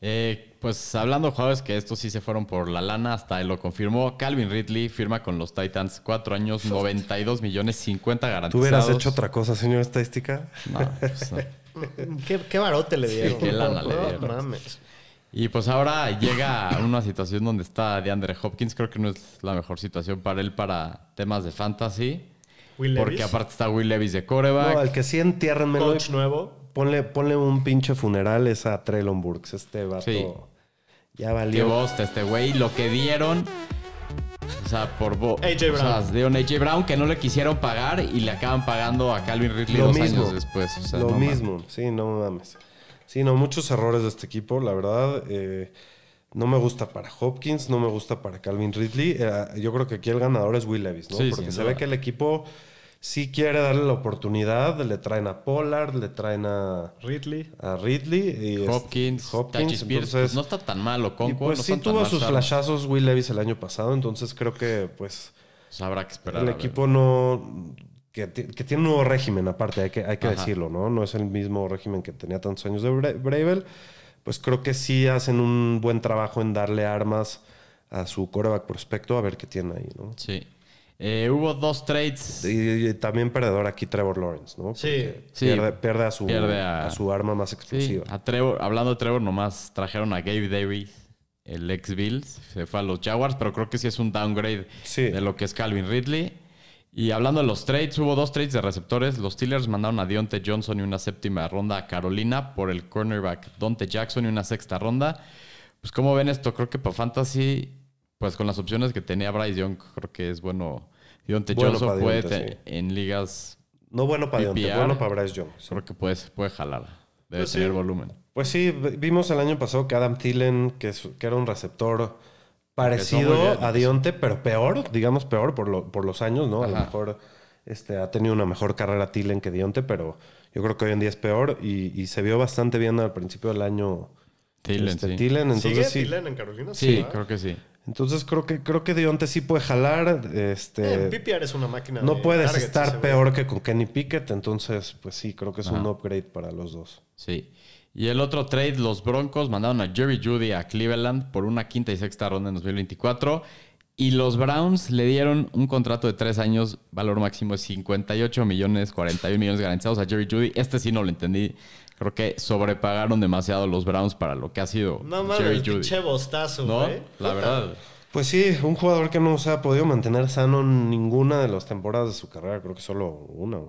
Eh, pues hablando de jugadores que estos sí se fueron por la lana, hasta él lo confirmó. Calvin Ridley firma con los Titans, cuatro años, 92 millones, 50 garantizados. ¿Tú hubieras hecho otra cosa, señor estadística? No, pues no. qué, barote le dieron. mames. Y pues ahora llega una situación donde está DeAndre Hopkins. Creo que no es la mejor situación para él para temas de fantasy. porque aparte está Will Levis de coreback. al que sí entiérrenme. Coach nuevo. Ponle, un pinche funeral es a Trelon Burks. Este vato ya valió. Qué bosta este güey. Lo que dieron o sea, por vos. AJ Brown. O Brown que no le quisieron pagar y le acaban pagando a Calvin Ridley dos mismo. años después. Lo mismo, sí, no mames. Sí, no, muchos errores de este equipo, la verdad. Eh, no me gusta para Hopkins, no me gusta para Calvin Ridley. Eh, yo creo que aquí el ganador es Will Levis, ¿no? Porque se ve que el equipo si quiere darle la oportunidad. Le traen a Pollard, le traen a Ridley. A Ridley y Hopkins, Hopkins. Entonces, pues no está tan malo. con pues sí tuvo sus flashazos Will Levis el año pasado, entonces creo que pues... pues habrá que esperar. El equipo no... Que, tiene un nuevo régimen, aparte, hay que, hay que decirlo, ¿no? No es el mismo régimen que tenía tantos años de Bravel. Pues creo que sí hacen un buen trabajo en darle armas a su coreback prospecto a ver qué tiene ahí, ¿no? Sí. Eh, hubo dos trades. Y, también perdedor aquí Trevor Lawrence, ¿no? Sí, sí. Pierde, a, su, arma más explosiva. hablando de Trevor, nomás trajeron a Gabe Davis, el ex Bills. Se fue a los Jaguars, pero creo que sí es un downgrade de lo que es Calvin Ridley. Y hablando de los trades, hubo dos trades de receptores. Los Steelers mandaron a Dionte Johnson y una séptima ronda a Carolina por el cornerback Dante Jackson y una sexta ronda. Pues, ¿cómo ven esto? Creo que para Fantasy pues con las opciones que tenía Bryce Young, creo que es bueno. Dion Techoso puede en ligas. No bueno para Dionte, bueno para Bryce Young. Creo que puede, puede jalar. Debe pues tener volumen. Pues sí, vimos el año pasado que Adam Thielen, que, que era un receptor parecido a Dionte, pero peor, digamos peor por, lo, por los años, ¿no? A lo mejor este, ha tenido una mejor carrera Thielen que Dionte, pero yo creo que hoy en día es peor y, se vio bastante bien al principio del año. Thielen, este, entonces, Thielen en Carolina? sí creo que sí. Entonces creo que creo que Dionte sí puede jalar. Este, eh, PPR es una máquina. No puede puedes estar peor que con Kenny Pickett, entonces pues sí, creo que es un upgrade para los dos. Sí. Y el otro trade, los Broncos mandaron a Jerry Judy a Cleveland por una quinta y sexta ronda en 2024. Y los Browns le dieron un contrato de tres años, valor máximo de 58 millones, 41 millones garantizados a Jerry Judy. Este sí no lo entendí Creo que sobrepagaron demasiado los Browns para lo que ha sido. No mames, pinche bostazo, ¿No? La verdad. Pues sí, un jugador que no se ha podido mantener sano en ninguna de las temporadas de su carrera, creo que solo una.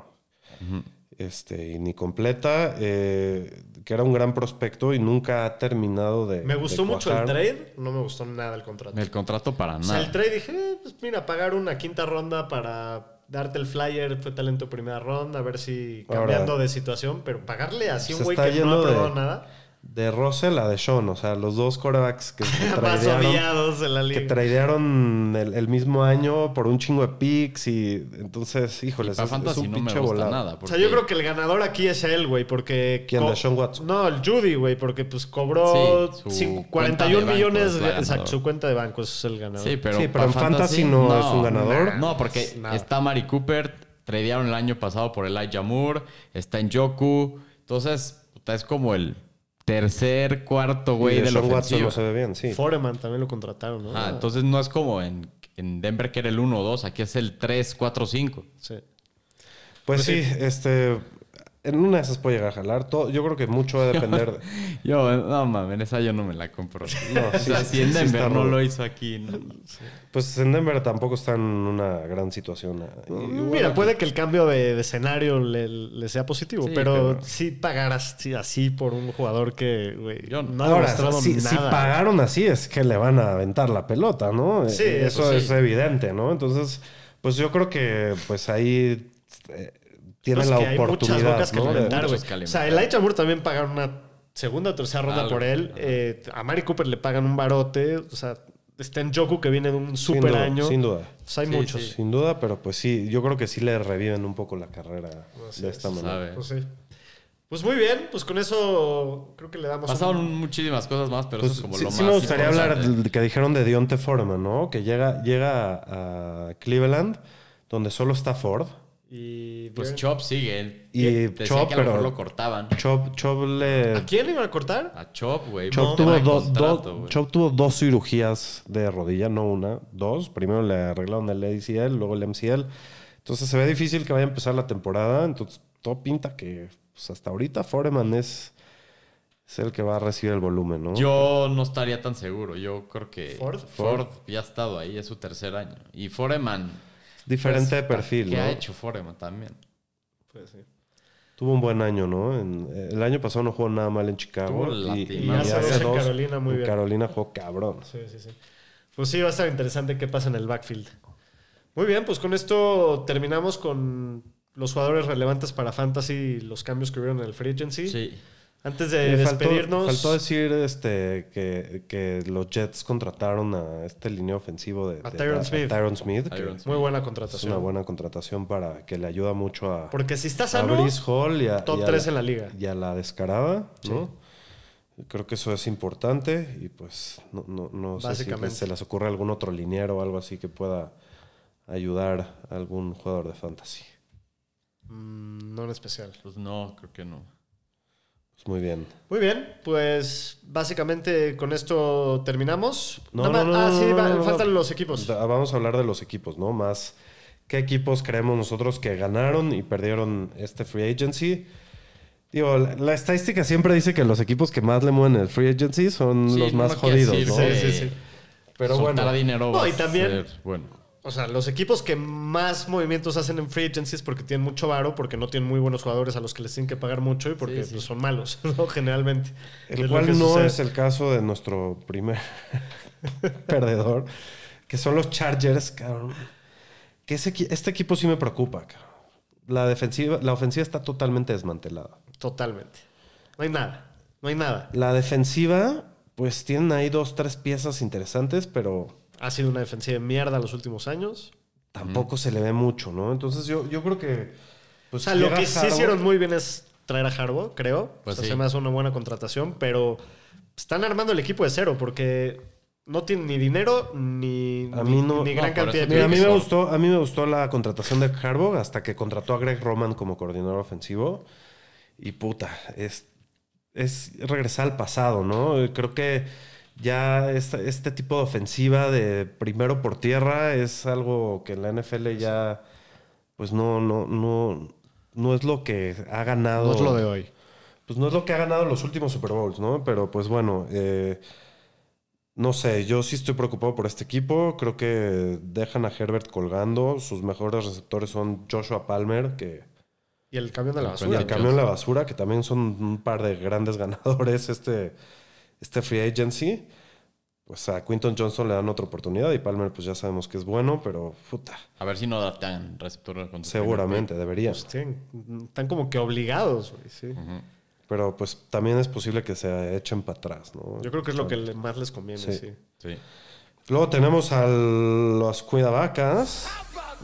Este, y ni completa, eh, que era un gran prospecto y nunca ha terminado de. Me gustó mucho el trade, no me gustó nada el contrato. El contrato para nada. O sea, el trade dije, eh, pues mira, pagar una quinta ronda para darte el flyer fue tu primera ronda, a ver si cambiando de situación, pero pagarle así a un güey que no ha probado nada de Russell a Sean. O sea, los dos corebacks que, traidearon, que traidearon el, mismo año por un chingo de picks y entonces, híjole, es, un pinche volado. O sea, yo creo que el ganador aquí es él, güey, porque... ¿Quién? Sean Watson. No, el Judy, güey, porque pues cobró 41 millones. Exacto, su cuenta de banco, es el ganador. Sí, pero, en Fantasy, no, es un ganador. no, porque está Mari Cooper, tradearon el año pasado por el Moore, está en Joku. Entonces, es como el tercer, cuarto güey de, lo los no se ve bien, sí. Foreman también lo contrataron, ¿no? Ah, entonces no es como en, Denver que era el 1 2, aquí es el 3, 4, 5. Sí. Pues, pues sí, este, en una de esas puede llegar a jalar. Todo, yo creo que mucho va a depender yo, no mames, esa yo no me la compro. No, si en Denver no lo hizo aquí. Pues en Denver tampoco está en una gran situación. Mm, mira, puede pues, que el cambio de, escenario le, sea positivo, pero, si sí así por un jugador que no ha Ahora, si, Si pagaron así es que le van a aventar la pelota, ¿no? Sí, eh, eso, es evidente, ¿no? Entonces, pues yo creo que pues ahí... Eh, tiene pues la oportunidad. Hay muchas bocas ¿no? que O sea, el Aichamur también pagaron una segunda o tercera ronda por él. Eh, a Mari Cooper le pagan un barote. O sea, está en Joku que viene de un super año. Sin duda. Pues hay muchos. Sin duda, pero pues sí, yo creo que sí le reviven un poco la carrera de esta manera. Pues, pues, muy bien, pues con eso creo que le damos. Pasaron muchísimas cosas más, pero eso es como lo más. Sí, me gustaría hablar de, que dijeron de Dionte Foreman, ¿no? Que llega, llega a Cleveland, donde solo está Ford. Y pues Chop sigue. Y Chop, pero lo cortaban. Chop, Chop le. ¿A quién le iban a cortar? A Chop, güey. Chop, tuvo, Chop tuvo dos cirugías de rodilla, no una, dos. Primero le arreglaron el ACL, luego el MCL. Entonces se ve difícil que vaya a empezar la temporada. Entonces todo pinta que pues, hasta ahorita Foreman es, es el que va a recibir el volumen, ¿no? Yo no estaría tan seguro. Yo creo que Ford ya ha estado ahí, es su tercer año. Y Foreman Diferente de perfil, ¿no? Que ha hecho Foreman también? Pues sí. Tuvo un buen año, ¿no? el año pasado no jugó nada mal en Chicago. y, hace Carolina muy Carolina jugó cabrón. Sí, sí, sí. Pues sí, va a estar interesante qué pasa en el backfield. Muy bien, pues con esto terminamos con los jugadores relevantes para Fantasy y los cambios que hubieron en el Free Agency. Sí. Antes de eh, despedirnos. Faltó decir este, que, que, los Jets contrataron a este línea ofensivo de, Tyron, Smith. Muy buena contratación. Es una buena contratación para que le ayuda mucho a. Porque si está A Brice Hall y a. Top 3 en la liga. Y a la descarada, Creo que eso es importante y pues no, no, no sé si se les ocurre algún otro liniero o algo así que pueda ayudar a algún jugador de fantasy. Mm, no en especial. Pues no, creo que no. Muy bien. Muy bien, pues básicamente con esto terminamos. No, no, ah, sí, faltan los equipos. Vamos a hablar de los equipos, ¿no? Más qué equipos creemos nosotros que ganaron y perdieron este free agency. Digo, la, estadística siempre dice que los equipos que más le mueven el free agency son los más jodidos, Sí, sí, sí. Pero bueno. dinero. y también bueno. O sea, los equipos que más movimientos hacen en free agency es porque tienen mucho varo, porque no tienen muy buenos jugadores a los que les tienen que pagar mucho y porque pues, son malos, ¿no? Generalmente. El cual no es el caso de nuestro primer perdedor, que son los Chargers, cabrón. Que este equipo sí me preocupa, cabrón. La, defensiva, la ofensiva está totalmente desmantelada. Totalmente. No hay nada. No hay nada. La defensiva, pues tienen ahí dos, tres piezas interesantes, pero ha sido una defensiva de mierda los últimos años. Tampoco se le ve mucho, ¿no? Entonces yo, yo creo que... Pues, o sea, lo que sí hicieron muy bien es traer a Harbaugh, creo. Pues se me hace una buena contratación, pero están armando el equipo de cero porque no tienen ni dinero ni, gran cantidad de a mí me gustó a mí me gustó la contratación de Harbaugh hasta que contrató a Greg Roman como coordinador ofensivo y puta es es regresar al pasado no creo que ya este tipo de ofensiva de primero por tierra es algo que en la NFL ya pues no, no, no, no es lo que ha ganado. No es lo de hoy. Pues no es lo que ha ganado en los últimos Super Bowls, ¿no? Pero pues bueno, eh, no sé, yo sí estoy preocupado por este equipo. Creo que dejan a Herbert colgando. Sus mejores receptores son Joshua Palmer, que... Y el camión de la basura. Y el camión de la basura, que también son un par de grandes ganadores este, este free agency, pues a Quinton Johnson le dan otra oportunidad y Palmer pues ya sabemos que es bueno, pero puta. A ver si no adaptan receptor con Seguramente, pues, deberían. Pues, están como que obligados, Pero pues también es posible que se echen para atrás, ¿no? Yo creo que es lo que más les conviene, sí. Luego tenemos a los cuidavacas,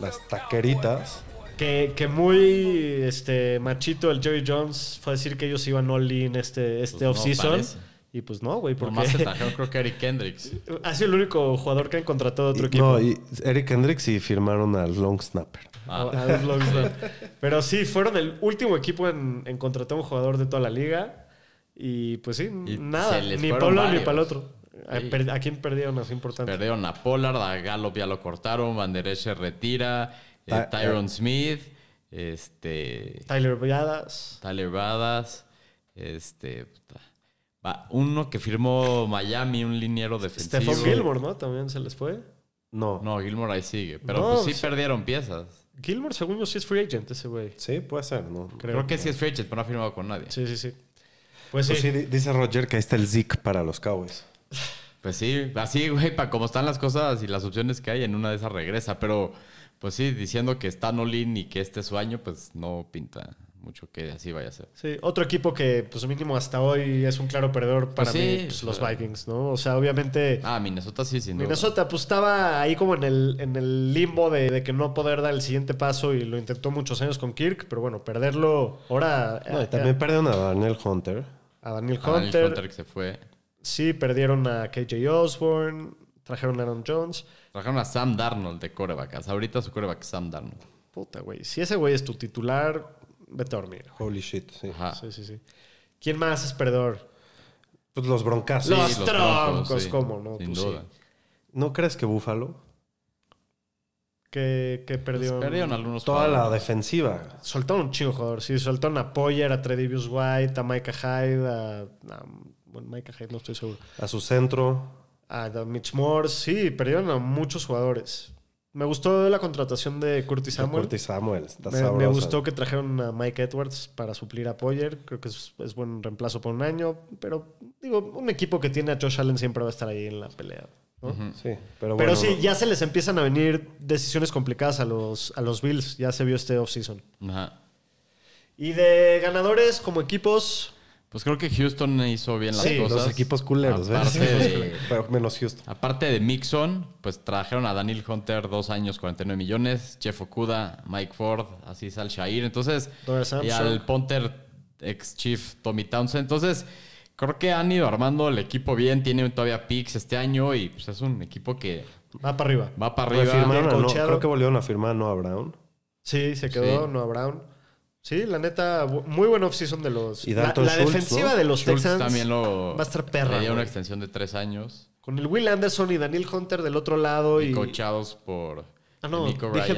las taqueritas. Que, que, muy este, machito el Jerry Jones fue a decir que ellos iban all in este, este pues, offseason. Y pues no, güey, porque... más se creo que Eric Kendricks. Ha sido el único jugador que han contratado otro equipo. No, Eric Kendricks y firmaron al long snapper. Ah. long snapper. Pero sí, fueron el último equipo en, contratar un jugador de toda la liga. Y pues sí, nada, ni para ni para el otro. ¿A quién perdieron? Es importante. Perdieron a Pollard, a Gallup ya lo cortaron, Van se retira, eh, Tyrone Tyron eh. Smith, este... Tyler Badas. Tyler Badas, este... Uno que firmó Miami, un liniero este, defensivo. Stephon Gilmore, ¿no? También se les fue. No. No, Gilmore ahí sigue. Pero pues sí, perdieron piezas. Gilmore, según yo, sí es free agent ese güey. Sí, puede ser, ¿no? Creo, que sí es free agent, pero no ha firmado con nadie. Sí, sí, sí. Pues, pues sí. dice Roger que ahí está el Zeke para los Cowboys. Pues sí, así, güey, para como están las cosas y las opciones que hay, en una de esas regresa. Pero, pues sí, diciendo que está no Nolin y que este es su año, pues no pinta mucho que así vaya a ser. Sí, otro equipo que, pues mínimo hasta hoy es un claro perdedor pues para mí, pues, los Vikings, ¿no? O sea, obviamente. Ah, Minnesota sí, sí, duda. Minnesota, pues estaba ahí como en el, en el limbo de, de, que no poder dar el siguiente paso y lo intentó muchos años con Kirk, pero bueno, perderlo ahora. Ah, también perdieron a Daniel Hunter. A Daniel Hunter. A Daniel Hunter que se fue. Sí, perdieron a KJ Osborne, trajeron a Aaron Jones. Trajeron a Sam Darnold de coreback. ahorita su coreback Sam Darnold. Puta, güey. Si ese güey es tu titular, vete a dormir. Holy shit, sí. Sí, sí, sí. ¿Quién más es perdedor? Pues los broncas. los, troncos, ¿cómo no? Sin pues Sí. ¿No crees que Búfalo? Que, que perdió. Pues toda la defensiva. Soltaron un chingo jugador. Sí, soltaron a Poyer, a Tredivius White, a Micah Hyde, a, bueno, Micah Hyde no estoy seguro. A su centro. A Mitch Moore, sí, perdieron a muchos jugadores. Me gustó la contratación de Curtis Samuel. Curtis Samuel, está me, me, gustó que trajeron a Mike Edwards para suplir a Poyer. Creo que es, buen reemplazo por un año. Pero, digo, un equipo que tiene a Josh Allen siempre va a estar ahí en la pelea. Sí, pero, bueno. pero sí, ya se les empiezan a venir decisiones complicadas a los, a los Bills. Ya se vio este offseason. Ajá. Y de ganadores como equipos, pues creo que Houston hizo bien las cosas. los equipos culeros. ¿eh? Aparte pero menos Houston. Aparte de Mixon, pues trajeron a Daniel Hunter dos años, 49 millones. Jeff Okuda, Mike Ford, así Sal Shair. Entonces, y al Ponter ex chief Tommy Townsend. Entonces, creo que han ido armando el equipo bien. Tienen todavía picks este año y pues es un equipo que... Va para arriba. Va para arriba. No, creo que volvieron a firmar a Noah Brown. Sí, se quedó Noah Brown. Sí, la neta, muy buen season de los. Y la, defensiva de los Texans también lo, va a estar perra. Tenía una extensión de tres años. Con el Will Anderson y Daniel Hunter del otro lado. Y, cochados por. Ah, no, Nico dije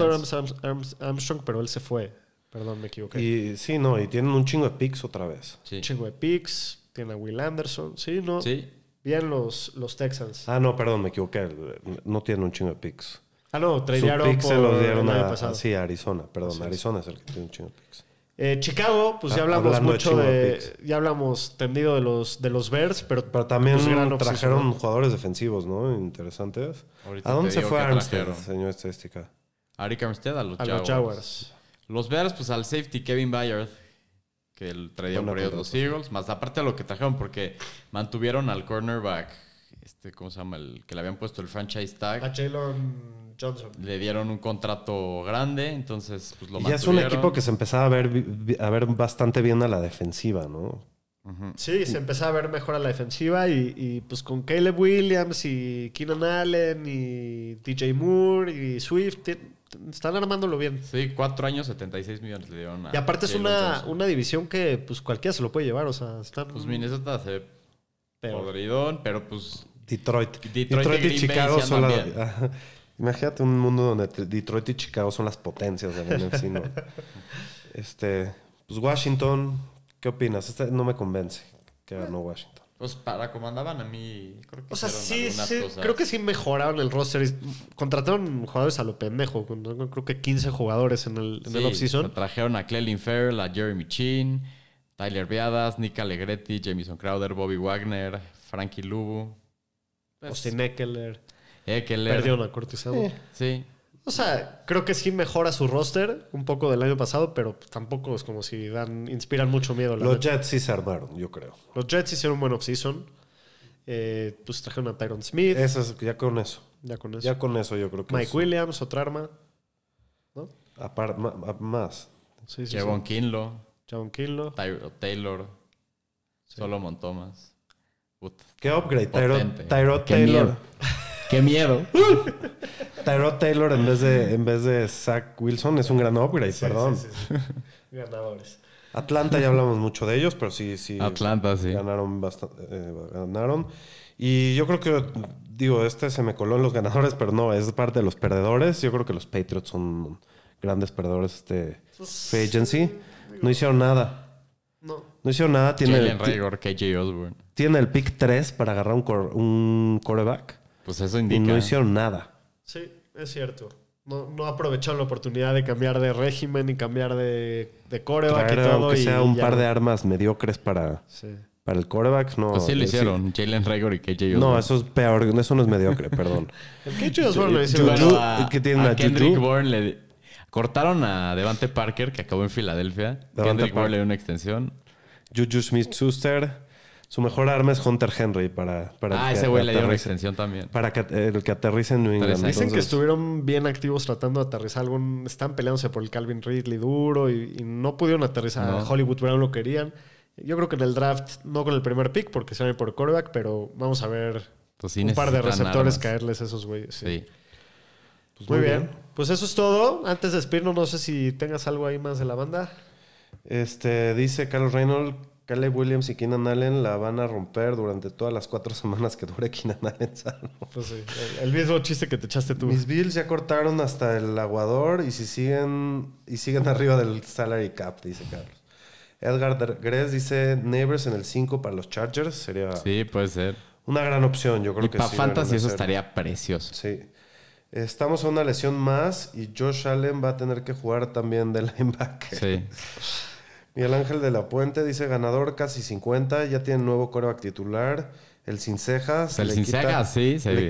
Armstrong, pero él se fue. Perdón, me equivoqué. Y sí, no, y tienen un chingo de picks otra vez. Un chingo de picks, tiene a Will Anderson, sí, ¿no? Sí. Bien los, los Texans. Ah, no, perdón, me equivoqué. No tienen un chingo de picks. Ah, no, tradearon por... se los dieron a, ah, a sí, Arizona. Perdón, Arizona es el que tiene un chingo de picks. Eh, Chicago, pues ya ah, hablamos mucho de, ya hablamos tendido de los de los Bears, pero, también pues, trajeron jugadores defensivos, ¿no? Interesantes. ¿A dónde se fue Armstead, señor estadística? A Armstead a los a Los, Bears, pues al safety Kevin Byard, que el traían por ellos los Eagles, más aparte de lo que trajeron, porque mantuvieron al cornerback, este, ¿cómo se llama? El que le habían puesto el franchise tag. A Jalen Johnson. Le dieron un contrato grande, entonces pues, lo y es un equipo que se empezaba a ver, a ver bastante bien a la defensiva, ¿no? Sí, se empezaba a ver mejor a la defensiva y, pues con Caleb Williams y Keenan Allen y DJ Moore y Swift, están armándolo bien. Sí, cuatro años, 76 millones le dieron a Y aparte es una, una, división que pues cualquiera se lo puede llevar, o sea, están... Pues Minnesota hace Pero... Podridón, pero pues... Detroit. Detroit, y, Chicago son Imagínate un mundo donde Detroit y Chicago son las potencias del NFC, Este, pues Washington, ¿qué opinas? Este no me convence que ganó Washington. Pues para como andaban a mí, creo que O sea, sí, creo que sí mejoraron el roster. Contrataron jugadores a lo pendejo. Creo que 15 jugadores en el, en offseason. Trajeron a Clelin Fair, a Jeremy Chin, Tyler Viadas, Nick Allegretti, Jamison Crowder, Bobby Wagner, Frankie Lubu. Austin Eckler. Pues, eh, perdió que le perdió a Sí. O sea, creo que sí mejora su roster un poco del año pasado, pero tampoco es como si dan, inspiran mucho miedo. Los Jets sí se armaron, yo creo. Los Jets hicieron un buen offseason. Eh, pues trajeron a Tyron Smith. Eso ya con eso. Ya con eso. Ya con eso yo creo que Mike Williams, otra arma. ¿No? más. Sí, Javon Kinlo, Javon Kinlo. Taylor, Solomon Thomas. ¿Qué upgrade? Tyron Taylor. ¡Qué miedo! Tyrod Taylor en vez, de, en vez de Zach Wilson es un gran upgrade, perdón. Ganadores. Atlanta ya hablamos mucho de ellos, pero sí, sí. Atlanta, sí. Ganaron bastante. Eh, ganaron. Y yo creo que, digo, este se me coló en los ganadores, pero no, es parte de los perdedores. Yo creo que los Patriots son grandes perdedores este agency. No hicieron nada. No. No hicieron nada. Tiene el, Tiene el pick 3 para agarrar un, coreback. Pues y no hicieron nada. Sí, es cierto. No, no aprovecharon la oportunidad de cambiar de régimen y cambiar de, de coreback claro, y todo. sea un par de armas mediocres para, para el coreback, no. Así pues lo hicieron, Jalen Rager y KJ No, eso es peor, eso no es mediocre, perdón. el KJ Osborne lo hicieron. a Kendrick Bourne le cortaron a Devante Parker, que acabó en Filadelfia. Kendrick Bourne le dio una extensión. Juju Smith-Schuster su mejor arma es Hunter Henry para. para ah, ese güey le extensión también. Para que, el que aterrice en New England. Dicen que estuvieron bien activos tratando de aterrizar algún. Están peleándose por el Calvin Ridley duro y, no pudieron aterrizar. Hollywood Brown lo querían. Yo creo que en el draft, no con el primer pick, porque se van por coreback, pero vamos a ver un par de receptores caerles a esos güeyes. Sí. Pues muy, bien. Pues eso es todo. Antes de despedirnos, no sé si tengas algo ahí más de la banda. Este, dice Carlos Reynolds Kale Williams y Keenan Allen la van a romper durante todas las cuatro semanas que dure Keenan Allen pues el, mismo chiste que te echaste tú. Mis Bills ya cortaron hasta el aguador y si siguen y siguen arriba del salary cap, dice Carlos. Edgar Gress dice Neighbors en el 5 para los Chargers. Sería sí, puede ser. Una gran opción, yo creo y para Fantasy eso estaría precioso. Sí. Estamos a una lesión más y Josh Allen va a tener que jugar también de linebacker. Sí. Miguel Ángel de la Puente dice ganador casi 50, ya tiene nuevo coreback titular. El sin cejas. Se le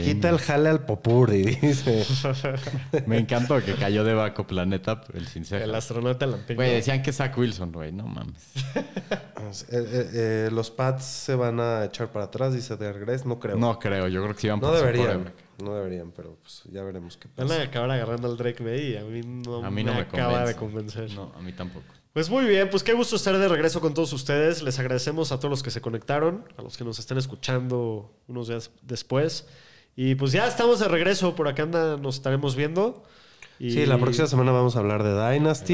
quita el jale al popurri, dice. Me encantó que cayó de Baco Planeta el sin El astronauta lampiño. decían que Zach Wilson, güey. No mames. Eh, eh, eh, los pads se van a echar para atrás, dice de regreso. No creo. No creo. Yo creo que sí van no deberían, No deberían, pero pues, ya veremos qué pasa. Van a acabar agarrando al Drake a mí no, me, acaba de convencer. No, a mí tampoco. Pues muy bien, pues qué gusto estar de regreso con todos ustedes. Les agradecemos a todos los que se conectaron, a los que nos están escuchando unos días después. Y pues ya estamos de regreso, por acá anda, nos estaremos viendo. sí, la próxima semana vamos a hablar de Dynasty.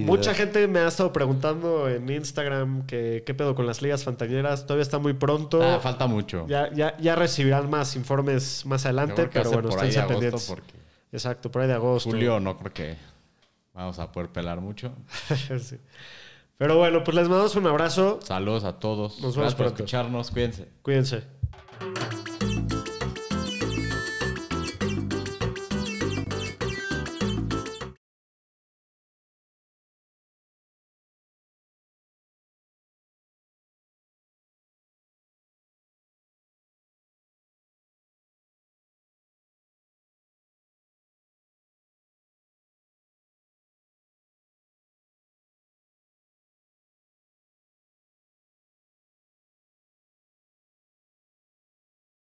Y, Mucha gente me ha estado preguntando en Instagram que, qué pedo con las ligas fantañeras. Todavía está muy pronto. Ah, falta mucho. Ya, ya, ya, recibirán más informes más adelante, pero bueno, estén pendientes. Exacto, por ahí de agosto. Julio, no, porque vamos a poder pelar mucho. Pero bueno, pues les mandamos un abrazo. Saludos a todos. Nos Gracias por escucharnos. Cuídense. Cuídense.